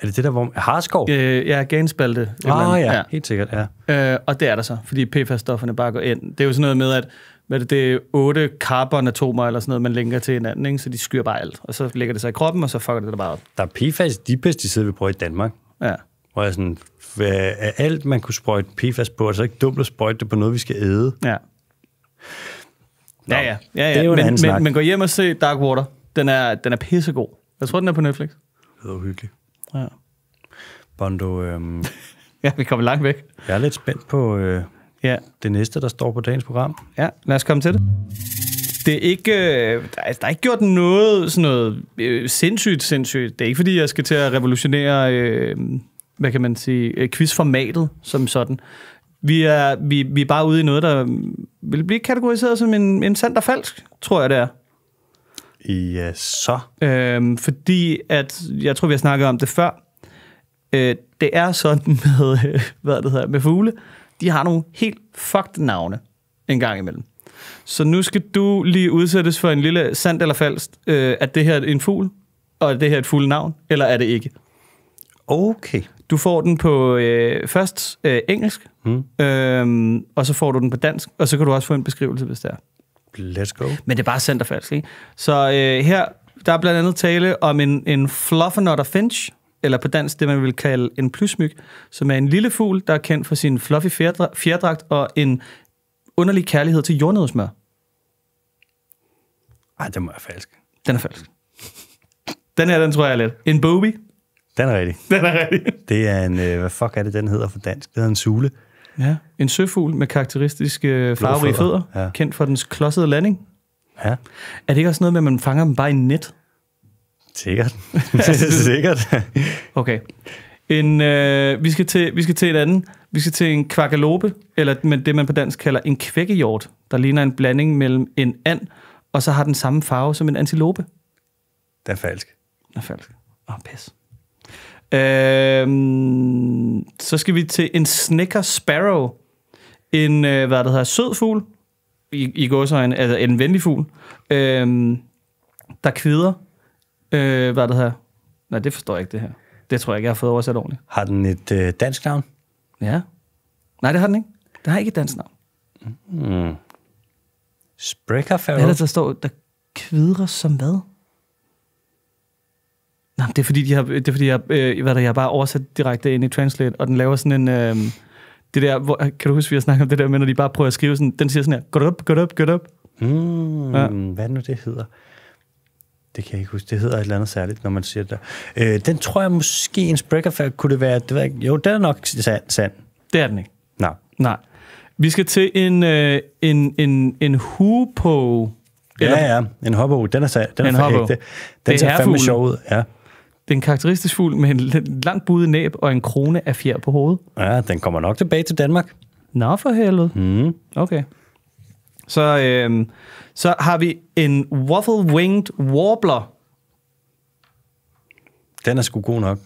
Er det det der, hvor... Harskov? Øh, ja, ganspalte. Ah, ja, ja, helt sikkert, ja. Øh, og det er der så, fordi PFAS-stofferne bare går ind. Det er jo sådan noget med, at hvad det, det er otte carbonatomer eller sådan noget, man linker til hinanden, ikke? så de skyr bare alt. Og så ligger det sig i kroppen, og så fucker det der bare op. Der er PFAS, de pesticider, vi bruger i Danmark. Ja. Hvor jeg sådan, hvad, er alt, man kunne sprøjte PFAS på, er så ikke dumt at sprøjte det på noget, vi skal æde? Ja. Nå, ja, ja. ja, ja. Det er jo men, en men, men, gå hjem og se Dark Water. Den er, den er pissegod. Jeg tror, den er på Netflix. Det er uhyggeligt. Ja. Bondo, øhm... ja, vi kommer langt væk. Jeg er lidt spændt på øh, ja. det næste, der står på dagens program. Ja, lad os komme til det. Det er ikke, øh, der, er, der er ikke gjort noget sådan noget øh, sindssygt, sindssygt. Det er ikke, fordi jeg skal til at revolutionere øh, hvad kan man sige, øh, quizformatet som sådan. Vi er, vi, vi er bare ude i noget, der vil blive kategoriseret som en, en sand og falsk, tror jeg det er. Ja, så. Øhm, fordi at, jeg tror, vi har snakket om det før, øh, det er sådan med, hvad det hedder, med fugle, de har nogle helt fucked navne en gang imellem. Så nu skal du lige udsættes for en lille sandt eller falsk, øh, at det her er en fugl, og er det her et fuld navn, eller er det ikke? Okay. Du får den på øh, først øh, engelsk, mm. øh, og så får du den på dansk, og så kan du også få en beskrivelse, hvis det er. Let's go. Men det er bare centerfalsk, ikke? Så øh, her, der er blandt andet tale om en, en fluffernutter finch, eller på dansk det, man vil kalde en plysmyg, som er en lille fugl, der er kendt for sin fluffy fjerdragt og en underlig kærlighed til jordnødsmør. Ej, den må være falsk. Den er falsk. Den her, den tror jeg er lidt. En booby, den er rigtig. Den er rigtig. Det er en, øh, hvad fuck er det, den hedder for dansk? Det hedder en sule. Ja, en søfugl med karakteristiske øh, farverige fødder, ja. kendt for dens klodsede landing. Ja. Er det ikke også noget med, at man fanger dem bare i net? Sikkert. Sikkert. okay. En, øh, vi, skal til, vi skal til et andet. Vi skal til en kvakalope, eller det man på dansk kalder en kvækkehjort, der ligner en blanding mellem en and, og så har den samme farve som en antilope. Den er falsk. Den er falsk. Åh, oh, pis. Øhm, så skal vi til en snicker sparrow. En, øh, hvad det hedder, sød fugl. I, i en, altså en venlig fugl. Øhm, der kvider. Øh, hvad det hedder? Nej, det forstår jeg ikke, det her. Det tror jeg ikke, jeg har fået oversat ordentligt. Har den et øh, dansk navn? Ja. Nej, det har den ikke. Den har ikke et dansk navn. Mm. Sprecher Farrow? det, der står, der kvidrer som hvad? Nej, det er fordi, de har, det er, fordi jeg, øh, hvad der, jeg har bare oversat direkte ind i Translate, og den laver sådan en... Øh, det der, hvor, kan du huske, vi har snakket om det der med, når de bare prøver at skrive sådan, den siger sådan her, get up, get up, get up. Mm, ja. Hvad nu det hedder? Det kan jeg ikke huske. Det hedder et eller andet særligt, når man siger det der. Øh, den tror jeg måske en sprækkerfag kunne det være. Det var, jo, den er nok sand, sand. Det er den ikke. Nej. Nej. Vi skal til en, øh, en, en, en hupo. Eller? Ja, ja. En hobo. Den er, den er en hoppo. Den det er ser fandme sjov ud. Ja. Den karakteristisk fugl med en langt budet næb og en krone af fjer på hovedet. Ja, den kommer nok tilbage til Danmark. Nå for helvede. Mm. Okay. Så, øhm, så har vi en Waffle-Winged Warbler. Den er sgu god nok.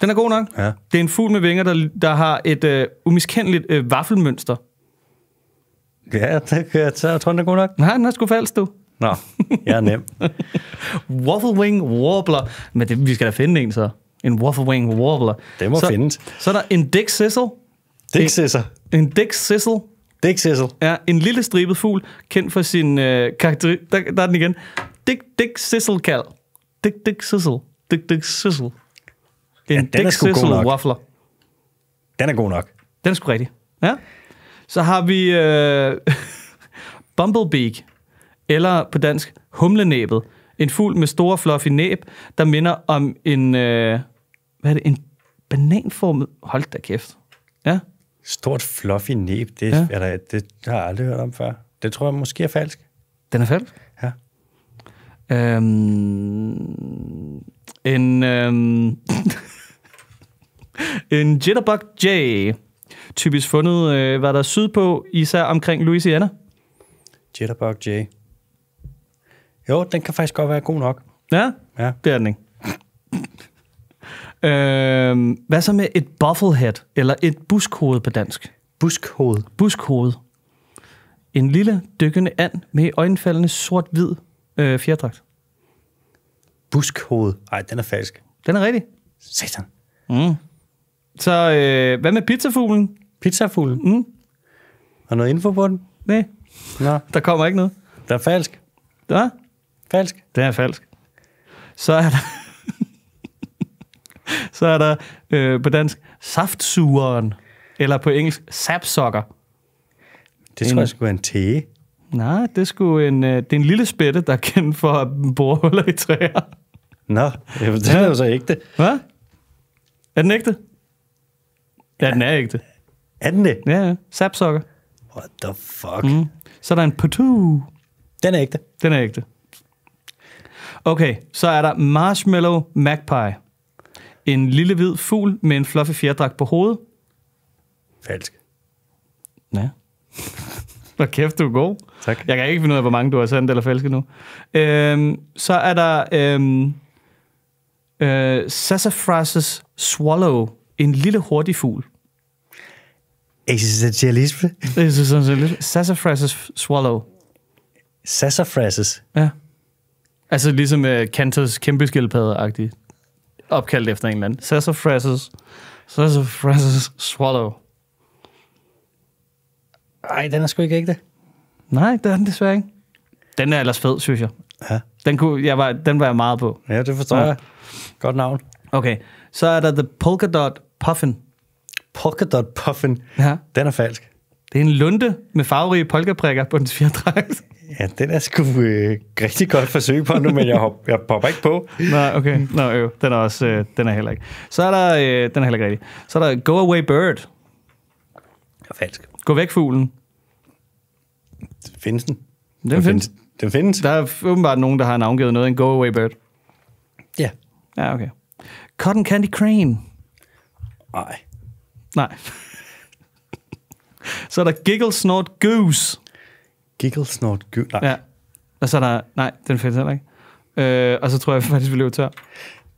Den er god nok. Ja. Det er en fugl med vinger, der, der har et øh, umiskendeligt øh, vaffelmønster. Ja, det, jeg, jeg tror, den er god nok. Nej, den er sgu falsk, du. Nå, jeg er nem. waffle Wing Warbler. Men det, vi skal da finde en så. En Waffle Wing Warbler. Det må så, findes. Så er der en Dick Sizzle. Dick Sizzle. En, en Dick Sizzle. Dick Sizzle. Ja, en lille stribet fugl, kendt for sin øh, karakter... Der, der er den igen. Dick Dick Sizzle kald. Dick Dick Sizzle. Dick Dick Sizzle. En ja, Dick Sizzle Waffler. Den er god nok. Den er sgu rigtig. Ja. Så har vi øh, Bumblebee eller på dansk humlenæbet. En fugl med store fluffy næb, der minder om en, øh, hvad er det, en bananformet... Hold da kæft. Ja. Stort fluffy næb, det, ja. er der, det har jeg aldrig hørt om før. Det tror jeg måske er falsk. Den er falsk? Ja. Øhm, en, øhm, en jitterbug J, typisk fundet, øh, var der sydpå, især omkring Louisiana. Jitterbug J. Jo, den kan faktisk godt være god nok. Ja? Ja. Det er den ikke. øhm, hvad så med et bufflehead, eller et buskhoved på dansk? Buskhoved. Buskhoved. En lille, dykkende and med øjenfaldende sort-hvid øh, fjerdragt. Buskhoved. Ej, den er falsk. Den er rigtig. Satan. Mm. Så øh, hvad med pizzafuglen? Pizzafuglen? Mm. Har noget info på den? Nej. Nå. Der kommer ikke noget. Der er falsk. Der? Falsk. Det er falsk. Så er der... så er der øh, på dansk saftsugeren, eller på engelsk sapsokker. Det tror en, jeg skulle være en te. Nej, det, skulle en, øh, det er en lille spætte, der er kendt for at bore huller i træer. Nå, det er jo så ægte. Hvad? Er den ægte? Ja, den er ægte. Er den det? Ja, ja. Sapsokker. What the fuck? Mm. Så er der en patu. Den er ægte. Den er ægte. Okay, så er der Marshmallow Magpie. En lille hvid fugl med en fluffy fjerdragt på hovedet. Falsk. Ja. Hvor kæft, du er god. Tak. Jeg kan ikke finde ud af, hvor mange du har sendt eller falske nu. Øhm, så er der øhm, øh, Sassafras Swallow. En lille hurtig fugl. Existentialisme? Existentialisme. Sassafras Swallow. Sassafras? Ja. Altså ligesom uh, Kantos kæmpe skildpadde-agtigt. Opkaldt efter en eller anden. Sassafrasses. Sassafrasses Swallow. Ej, den er sgu ikke ægte. Nej, det er den desværre ikke. Den er ellers fed, synes jeg. Ja. Den, kunne, jeg var, den var jeg meget på. Ja, det forstår ja. jeg. Godt navn. Okay, så er der The Polka Dot Puffin. Polka Dot Puffin? Ja. Den er falsk. Det er en lunde med farverige polkaprikker på dens fjerde Ja, den er sgu øh, rigtig godt forsøg på nu, men jeg, hop, jeg popper ikke på. Nej, okay. Mm. Nå, øh, den er også, øh, den er heller ikke. Så er der, øh, den er heller ikke rigtig. Så er der Go Away Bird. Falsk. Gå væk, fuglen. Findes den? Den, den findes. Den findes. Der er åbenbart nogen, der har navngivet noget en Go Away Bird. Ja. Ja, okay. Cotton Candy Crane. Nej. Nej. Så er der Giggle Snort Goose not good. Nej. Ja. Og så er der... Nej, den findes heller ikke. Øh, og så tror jeg faktisk, vi løber tør.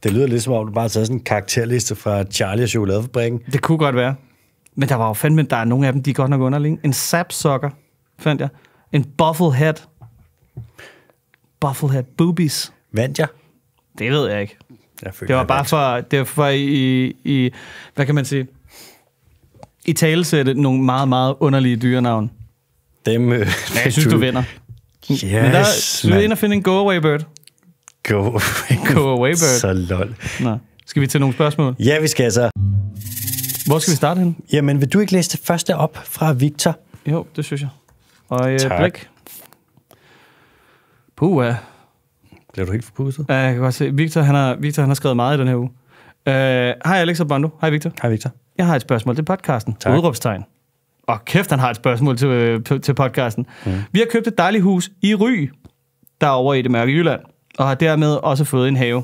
Det lyder lidt som om, du bare har taget sådan en karakterliste fra Charlie og Chokoladefabrikken. Det kunne godt være. Men der var jo fandme, der er nogle af dem, de er godt nok underlige. En sokker, fandt jeg. En Buffle hat boobies. Vandt jeg? Det ved jeg ikke. Jeg føler, det var bare for, det var for i, i, hvad kan man sige, i talesætte nogle meget, meget underlige dyrenavn. Dem, øh, ja, jeg synes, du, du vinder. Yes, Men der, du er inde og finde en go-away bird. Go, go bird. Så lol. Nå. Skal vi til nogle spørgsmål? Ja, vi skal altså. Hvor skal vi starte henne? Jamen, vil du ikke læse det første op fra Victor? Jo, det synes jeg. Og øh, tak. Blik. Puh, Bliver du helt forpustet? Ja, jeg kan godt se. Victor, han har, Victor, han har skrevet meget i den her uge. Uh, hej Alex og Bondo. Hej Victor. Hej Victor. Jeg har et spørgsmål til podcasten. Tak. Udråbstegn. Og kæft, han har et spørgsmål til, øh, til podcasten. Mm. Vi har købt et dejligt hus i Ry, der er over i det mørke Jylland, og har dermed også fået en have.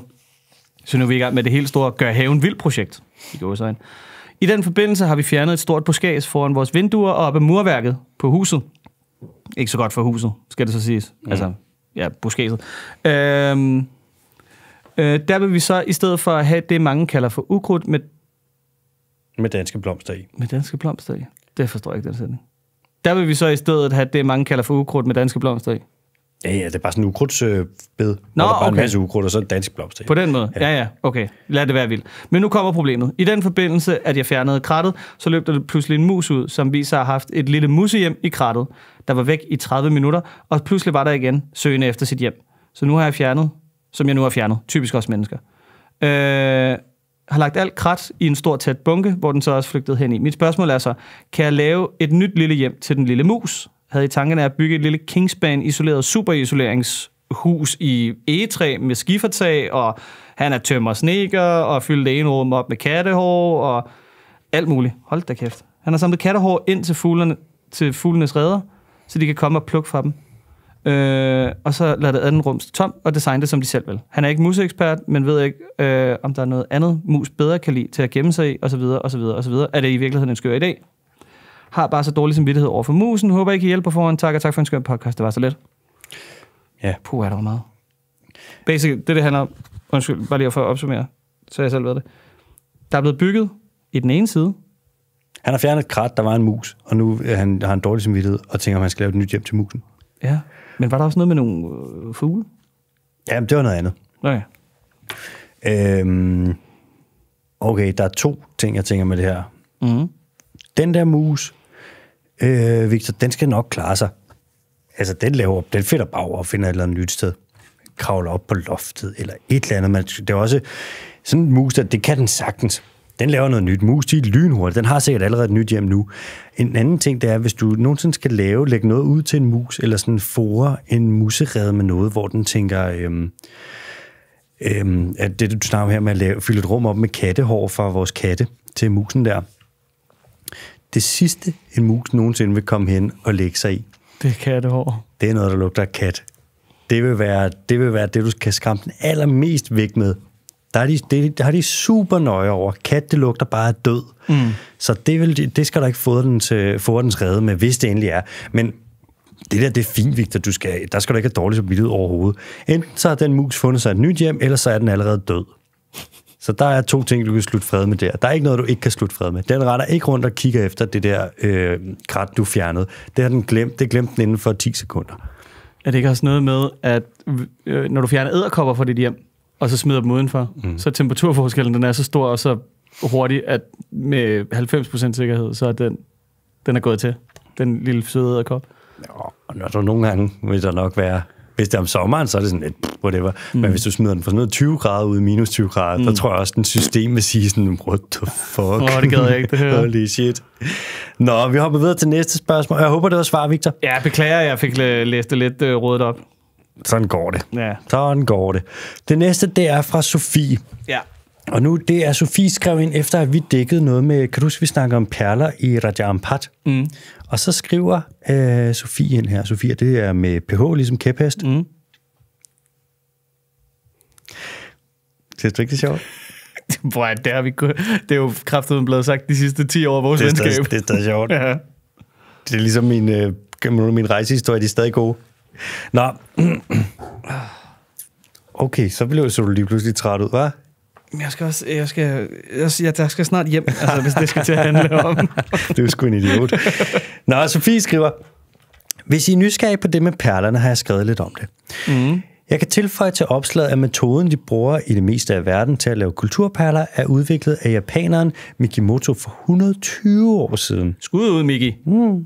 Så nu er vi i gang med det helt store Gør Haven Vild-projekt. I går sådan. I den forbindelse har vi fjernet et stort buskads foran vores vinduer og op ad murværket på huset. Ikke så godt for huset, skal det så siges. Mm. Altså, ja, buskæset. Øhm, øh, der vil vi så, i stedet for at have det, mange kalder for ukrudt med... Med danske blomster i. Med danske blomster i. Det forstår jeg ikke, den sætning. Der vil vi så i stedet have det, mange kalder for ukrudt med danske blomster i. Ja, ja, det er bare sådan en ukrudtsbed, Nå, hvor der bare okay. en masse ukrudt, og så dansk blomster. På den måde? Ja. ja, ja, okay. Lad det være vildt. Men nu kommer problemet. I den forbindelse, at jeg fjernede krattet, så løb der pludselig en mus ud, som viser at have haft et lille musehjem i krattet, der var væk i 30 minutter, og pludselig var der igen søgende efter sit hjem. Så nu har jeg fjernet, som jeg nu har fjernet, typisk også mennesker. Øh, har lagt alt krat i en stor tæt bunke, hvor den så også flygtede hen i. Mit spørgsmål er så, kan jeg lave et nyt lille hjem til den lille mus? Havde i tanken af at bygge et lille Kingspan-isoleret superisoleringshus i egetræ med skifertag, og han er tømmer sneker, og fylde det ene rum op med kattehår, og alt muligt. Hold da kæft. Han har samlet kattehår ind til, fuglerne, til fuglenes redder, så de kan komme og plukke fra dem øh, og så lader det andet rum tom og designe det, som de selv vil. Han er ikke musekspert, men ved ikke, øh, om der er noget andet mus bedre kan lide til at gemme sig i, osv., osv., osv. Er det i virkeligheden en skør idé? Har bare så dårlig samvittighed over for musen. Håber kan hjælpe på foran. Tak, og tak for en skør podcast. Det var så let. Ja. Puh, er der meget. Basically, det det handler om, undskyld, bare lige for at opsummere, så jeg selv ved det. Der er blevet bygget i den ene side. Han har fjernet krat, der var en mus, og nu han, har han dårlig samvittighed og tænker, om han skal lave et nyt hjem til musen. Ja. Men var der også noget med nogle øh, fugle? Ja, det var noget andet. Okay. Øhm, okay, der er to ting, jeg tænker med det her. Mm. Den der mus, øh, Victor, den skal nok klare sig. Altså, den laver, den finder bare og finder et eller andet nyt sted. Kravler op på loftet, eller et eller andet. Men det er også sådan en mus, der, det kan den sagtens. Den laver noget nyt. Mus, de er lynhurtigt. Den har sikkert allerede et nyt hjem nu. En anden ting, det er, hvis du nogensinde skal lave, lægge noget ud til en mus, eller sådan fore en muserede med noget, hvor den tænker, øhm, øhm, at det, du snakker her med at lave, fylde et rum op med kattehår fra vores katte til musen der. Det sidste, en mus nogensinde vil komme hen og lægge sig i. Det er kattehår. Det er noget, der lugter af kat det vil være det, vil være det du skal skræmme den allermest væk med der, er de, det, der er de super nøje over. Kat, det lugter bare af død. Mm. Så det, vil, det skal der ikke få den til, få dens redde med, hvis det endelig er. Men det der, det er fint, Victor. Du skal, der skal du ikke have dårligt billede overhovedet. Enten så har den mus fundet sig et nyt hjem, eller så er den allerede død. Så der er to ting, du kan slutte fred med der. Der er ikke noget, du ikke kan slutte fred med. Den retter ikke rundt og kigger efter det der øh, krat, du fjernede. Det har den glemt. Det glemte den inden for 10 sekunder. Er det ikke også noget med, at øh, når du fjerner æderkopper fra dit hjem, og så smider dem udenfor. Mm. Så temperaturforskellen den er så stor og så hurtig, at med 90% sikkerhed, så er den, den er gået til. Den lille søde kop. Ja, og når du nogle gange vil der nok være hvis det er om sommeren, så er det sådan lidt whatever. Mm. Men hvis du smider den fra sådan noget 20 grader ud i minus 20 grader, mm. så tror jeg også, at den system vil sige sådan, what the fuck? Åh, oh, det gad jeg ikke, det her. Holy shit. Nå, vi hopper videre til næste spørgsmål. Jeg håber, det var svar, Victor. Ja, beklager, jeg fik øh, læst det lidt uh, øh, rådet op. Sådan går det. Ja. Sådan går det. Det næste, det er fra Sofie. Ja. Og nu, det er Sofie skrev ind, efter at vi dækkede noget med, kan du huske, vi snakker om perler i Raja Ampat? Mm. Og så skriver øh, Sofie ind her. Sofie, det er med PH, ligesom kæphest. Mm. det er sjovt? Boy, det, har vi, det er jo kraftedeme blevet sagt de sidste 10 år af vores venskab. det er stadig sjovt. ja. Det er ligesom min, øh, min rejsehistorie, de er stadig gode. Nå. Okay, så blev så du lige pludselig træt ud, hva'? Jeg skal også, jeg skal, jeg, jeg, jeg skal snart hjem, altså, hvis det skal til at handle om. det er sgu en idiot. Nå, Sofie skriver, hvis I er nysgerrige på det med perlerne, har jeg skrevet lidt om det. Mm. Jeg kan tilføje til opslaget, at metoden, de bruger i det meste af verden til at lave kulturperler, er udviklet af japaneren Mikimoto for 120 år siden. Skud ud, Miki. Mm.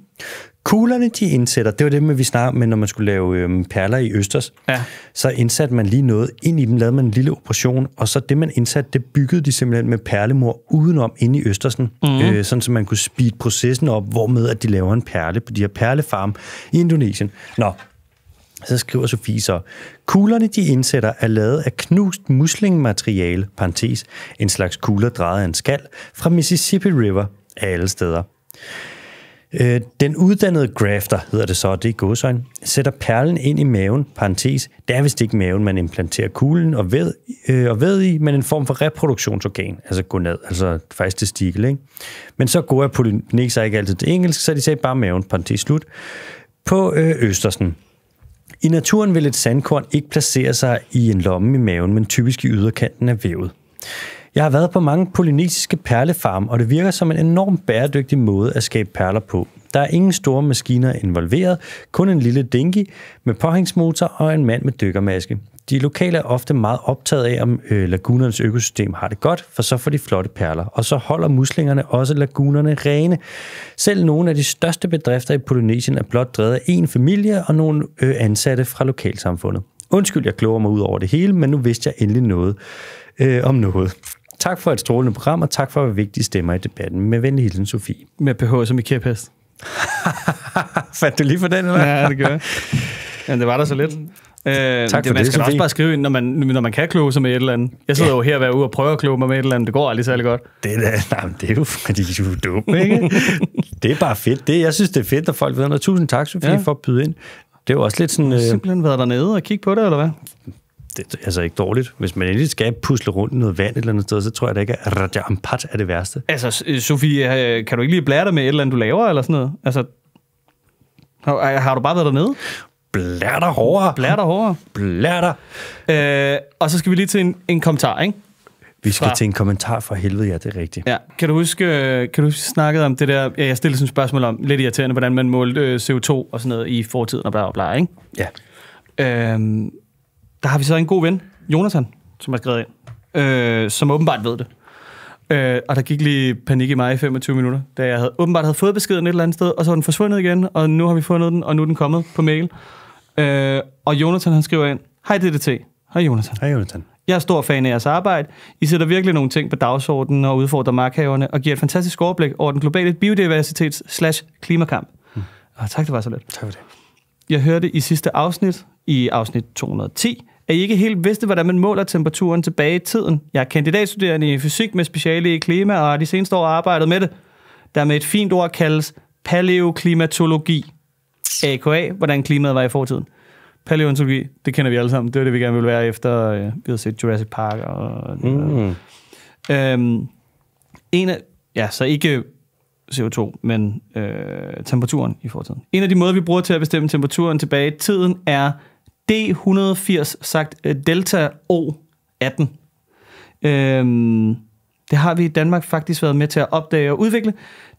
Kuglerne, de indsætter, det var det, vi snakkede med, når man skulle lave øhm, perler i Østers. Ja. Så indsatte man lige noget ind i dem, lavede man en lille operation, og så det, man indsatte, det byggede de simpelthen med perlemor udenom inde i Østersen, mm. øh, sådan så man kunne speede processen op, hvormed at de laver en perle på de her perlefarm i Indonesien. Nå, så skriver Sofie så, kuglerne de indsætter er lavet af knust muslingmateriale, parentes, en slags kugler drejet af en skal, fra Mississippi River af alle steder. Øh, den uddannede grafter, hedder det så, det er godsøjne, sætter perlen ind i maven, parentes, det er vist ikke maven, man implanterer kuglen og ved, øh, og ved i, men en form for reproduktionsorgan, altså gonad, altså faktisk stikkel, ikke? Men så går jeg polyneser ikke altid det engelsk, så de sagde bare maven, parentes slut, på øh, Østersen. I naturen vil et sandkorn ikke placere sig i en lomme i maven, men typisk i yderkanten af vævet. Jeg har været på mange polynesiske perlefarme, og det virker som en enorm bæredygtig måde at skabe perler på. Der er ingen store maskiner involveret, kun en lille dinky med påhængsmotor og en mand med dykkermaske. De lokale er ofte meget optaget af, om øh, lagunernes økosystem har det godt, for så får de flotte perler. Og så holder muslingerne også lagunerne rene. Selv nogle af de største bedrifter i Polynesien er blot drevet af én familie og nogle øh, ansatte fra lokalsamfundet. Undskyld, jeg kloger mig ud over det hele, men nu vidste jeg endelig noget øh, om noget. Tak for et strålende program, og tak for at være vigtige stemmer i debatten. Med venlig hilsen, Sofie. Med PH som i kæphest. Fandt du lige for den, eller Ja, det gør jeg. Jamen, det var der så lidt. Øh, tak for det, man skal det, også bare skrive ind, når man, når man kan kloge sig med et eller andet. Jeg sidder ja. jo her hver uge og prøver at kloge mig med et eller andet. Det går aldrig særlig godt. Det, er, nej, det er jo fordi, du er dum, ikke? det er bare fedt. Det, jeg synes, det er fedt, at folk ved noget. Tusind tak, Sofie, ja. for at byde ind. Det er jo også lidt sådan... Du har øh, simpelthen øh... været dernede og kigge på det, eller hvad? det, er altså ikke dårligt. Hvis man endelig skal pusle rundt i noget vand et eller andet sted, så tror jeg da ikke, at Raja Ampat er det værste. Altså, Sofie, øh, kan du ikke lige blære dig med et eller andet, du laver, eller sådan noget? Altså, har, øh, har du bare været dernede? Blær dig hårdere. Blær dig hårdere. Blær dig. Øh, og så skal vi lige til en, en kommentar, ikke? Vi skal fra... til en kommentar fra helvede, ja, det er rigtigt. Ja. Kan du huske, øh, kan du snakke om det der, ja, jeg stillede sådan et spørgsmål om, lidt irriterende, hvordan man målte CO2 og sådan noget i fortiden og bla bla bla, ikke? Ja. Øh, der har vi så en god ven, Jonathan, som har skrevet ind, øh, som åbenbart ved det. Øh, og der gik lige panik i mig i 25 minutter, da jeg havde, åbenbart havde fået beskeden et eller andet sted, og så var den forsvundet igen, og nu har vi fundet den, og nu er den kommet på mail. Øh, og Jonathan han skriver ind, Hej DDT. Hej Jonathan. Hej Jonathan. Jeg er stor fan af jeres arbejde. I sætter virkelig nogle ting på dagsordenen og udfordrer markhaverne og giver et fantastisk overblik over den globale biodiversitets-klimakamp. Mm. Og ah, tak, det var så lidt. Tak for det jeg hørte i sidste afsnit, i afsnit 210, at I ikke helt vidste, hvordan man måler temperaturen tilbage i tiden. Jeg er kandidatstuderende i fysik med speciale i klima, og har de seneste år arbejdet med det, der med et fint ord kaldes paleoklimatologi. AKA, hvordan klimaet var i fortiden. Paleontologi, det kender vi alle sammen. Det var det, vi gerne vil være efter, øh, vi har set Jurassic Park og... Mm. Øhm, en af, ja, så ikke CO2, men øh, temperaturen i fortiden. En af de måder, vi bruger til at bestemme temperaturen tilbage i tiden, er D180, sagt øh, delta O18. Øhm, det har vi i Danmark faktisk været med til at opdage og udvikle.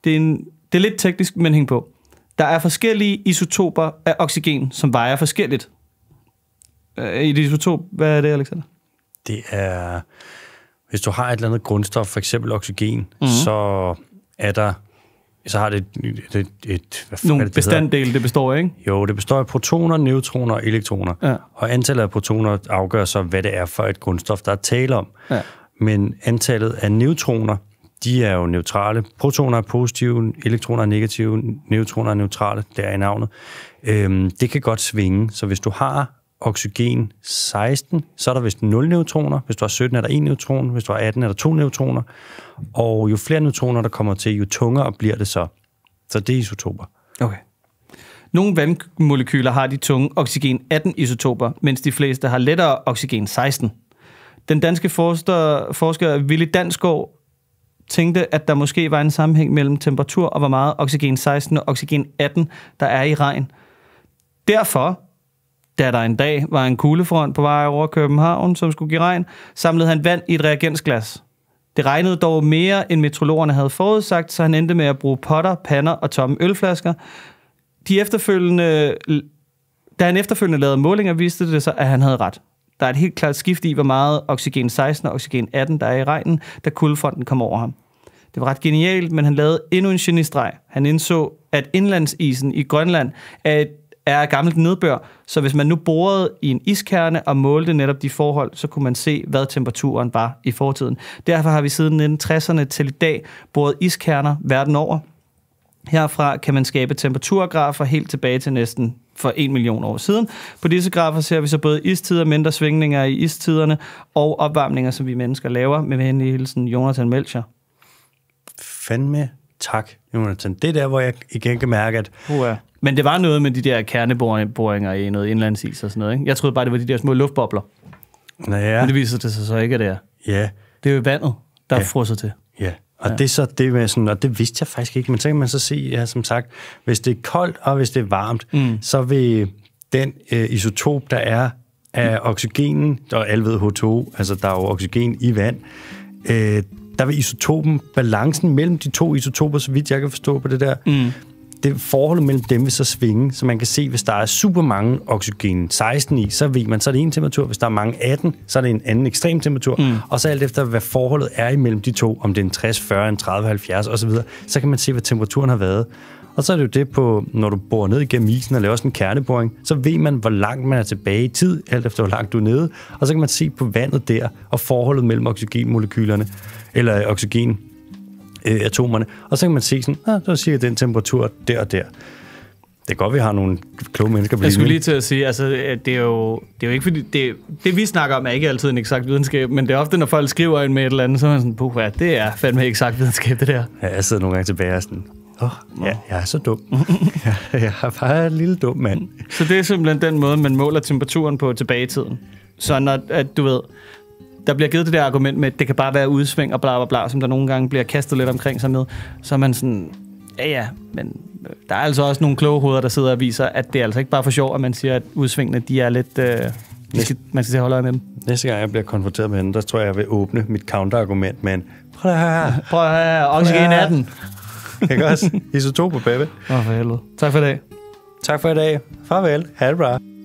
Det er, en, det er lidt teknisk, men hæng på. Der er forskellige isotoper af oxygen, som vejer forskelligt. Øh, et isotop, hvad er det, Alexander? Det er, hvis du har et eller andet grundstof, for eksempel oxygen, mm-hmm. så er der så har det et... et, et hvad Nogle det, det bestanddele, hedder? det består af, ikke? Jo, det består af protoner, neutroner og elektroner. Ja. Og antallet af protoner afgør så, hvad det er for et grundstof, der er tale om. Ja. Men antallet af neutroner, de er jo neutrale. Protoner er positive, elektroner er negative, neutroner er neutrale, der er i navnet. Øhm, det kan godt svinge, så hvis du har oxygen 16, så er der vist 0 neutroner. Hvis du har 17, er der 1 neutron. Hvis du har 18, er der 2 neutroner. Og jo flere neutroner, der kommer til, jo tungere bliver det så. Så det er isotoper. Okay. Nogle vandmolekyler har de tunge oxygen-18-isotoper, mens de fleste har lettere oxygen-16. Den danske forsker, forsker Ville Dansgaard tænkte, at der måske var en sammenhæng mellem temperatur og hvor meget oxygen-16 og oxygen-18, der er i regn. Derfor da der en dag var en kuglefront på vej over København, som skulle give regn, samlede han vand i et reagensglas. Det regnede dog mere, end metrologerne havde forudsagt, så han endte med at bruge potter, pander og tomme ølflasker. De efterfølgende, da han efterfølgende lavede målinger, viste det sig, at han havde ret. Der er et helt klart skift i, hvor meget oxygen 16 og oxygen 18, der er i regnen, da kuldefronten kom over ham. Det var ret genialt, men han lavede endnu en genistreg. Han indså, at indlandsisen i Grønland er et er gammelt nedbør, så hvis man nu borede i en iskerne og målte netop de forhold, så kunne man se, hvad temperaturen var i fortiden. Derfor har vi siden 1960'erne til i dag boret iskerner verden over. Herfra kan man skabe temperaturgrafer helt tilbage til næsten for 1 million år siden. På disse grafer ser vi så både istider, mindre svingninger i istiderne og opvarmninger, som vi mennesker laver. Med venlig hilsen, Jonathan Melcher. Fandme tak, Jonathan. Det er der, hvor jeg igen kan mærke, at... Uh, Men det var noget med de der kerneboringer i noget indlandsis og sådan noget, ikke? Jeg troede bare, det var de der små luftbobler. Ja. Men det viser det sig så ikke, at det er. Ja. Det er jo vandet, der ja. er frosset til. Ja. Og ja. det er så det med sådan, og det vidste jeg faktisk ikke, men så kan man så se, ja, som sagt, hvis det er koldt og hvis det er varmt, mm. så vil den øh, isotop, der er af mm. oxygenen, og alle ved H2, altså der er jo oxygen i vand, øh, der vil isotopen, balancen mellem de to isotoper, så vidt jeg kan forstå på det der, mm. det forhold mellem dem vil så svinge, så man kan se, hvis der er super mange oxygen 16 i, så ved man, så er det en temperatur, hvis der er mange 18, så er det en anden ekstrem temperatur, mm. og så alt efter, hvad forholdet er imellem de to, om det er en 60, 40, en 30, 70 osv., så kan man se, hvad temperaturen har været. Og så er det jo det på, når du bor ned igennem isen og laver sådan en kerneboring, så ved man, hvor langt man er tilbage i tid, alt efter hvor langt du er nede, og så kan man se på vandet der og forholdet mellem oxygenmolekylerne eller oxygen øh, atomerne, og så kan man se sådan, ah, så siger den temperatur der og der. Det er godt, vi har nogle kloge mennesker på Jeg skulle lige til at sige, altså, at øh, det er jo, det er jo ikke fordi, det, det vi snakker om er ikke altid en eksakt videnskab, men det er ofte, når folk skriver ind med et eller andet, så er man sådan, puh, hvad, det er fandme eksakt videnskab, det der. Ja, jeg sidder nogle gange tilbage og sådan, åh, oh, ja, jeg er så dum. jeg, jeg er bare en lille dum mand. Så det er simpelthen den måde, man måler temperaturen på tilbage i tiden. Så når, at du ved, der bliver givet det der argument med, at det kan bare være udsving og bla bla bla, som der nogle gange bliver kastet lidt omkring sig med. Så er man sådan, ja ja, men øh, der er altså også nogle kloge hoveder, der sidder og viser, at det er altså ikke bare for sjov, at man siger, at udsvingene, de er lidt... Øh, man skal, man skal se holde øje med dem. Næste gang, jeg bliver konfronteret med hende, der tror jeg, jeg vil åbne mit counterargument med en... Prøv at høre her. Prøv at høre her. natten. Ikke også? Isotoper, baby. Åh, oh, for helvede. Tak for i dag. Tak for i dag. Farvel. Ha' det bra.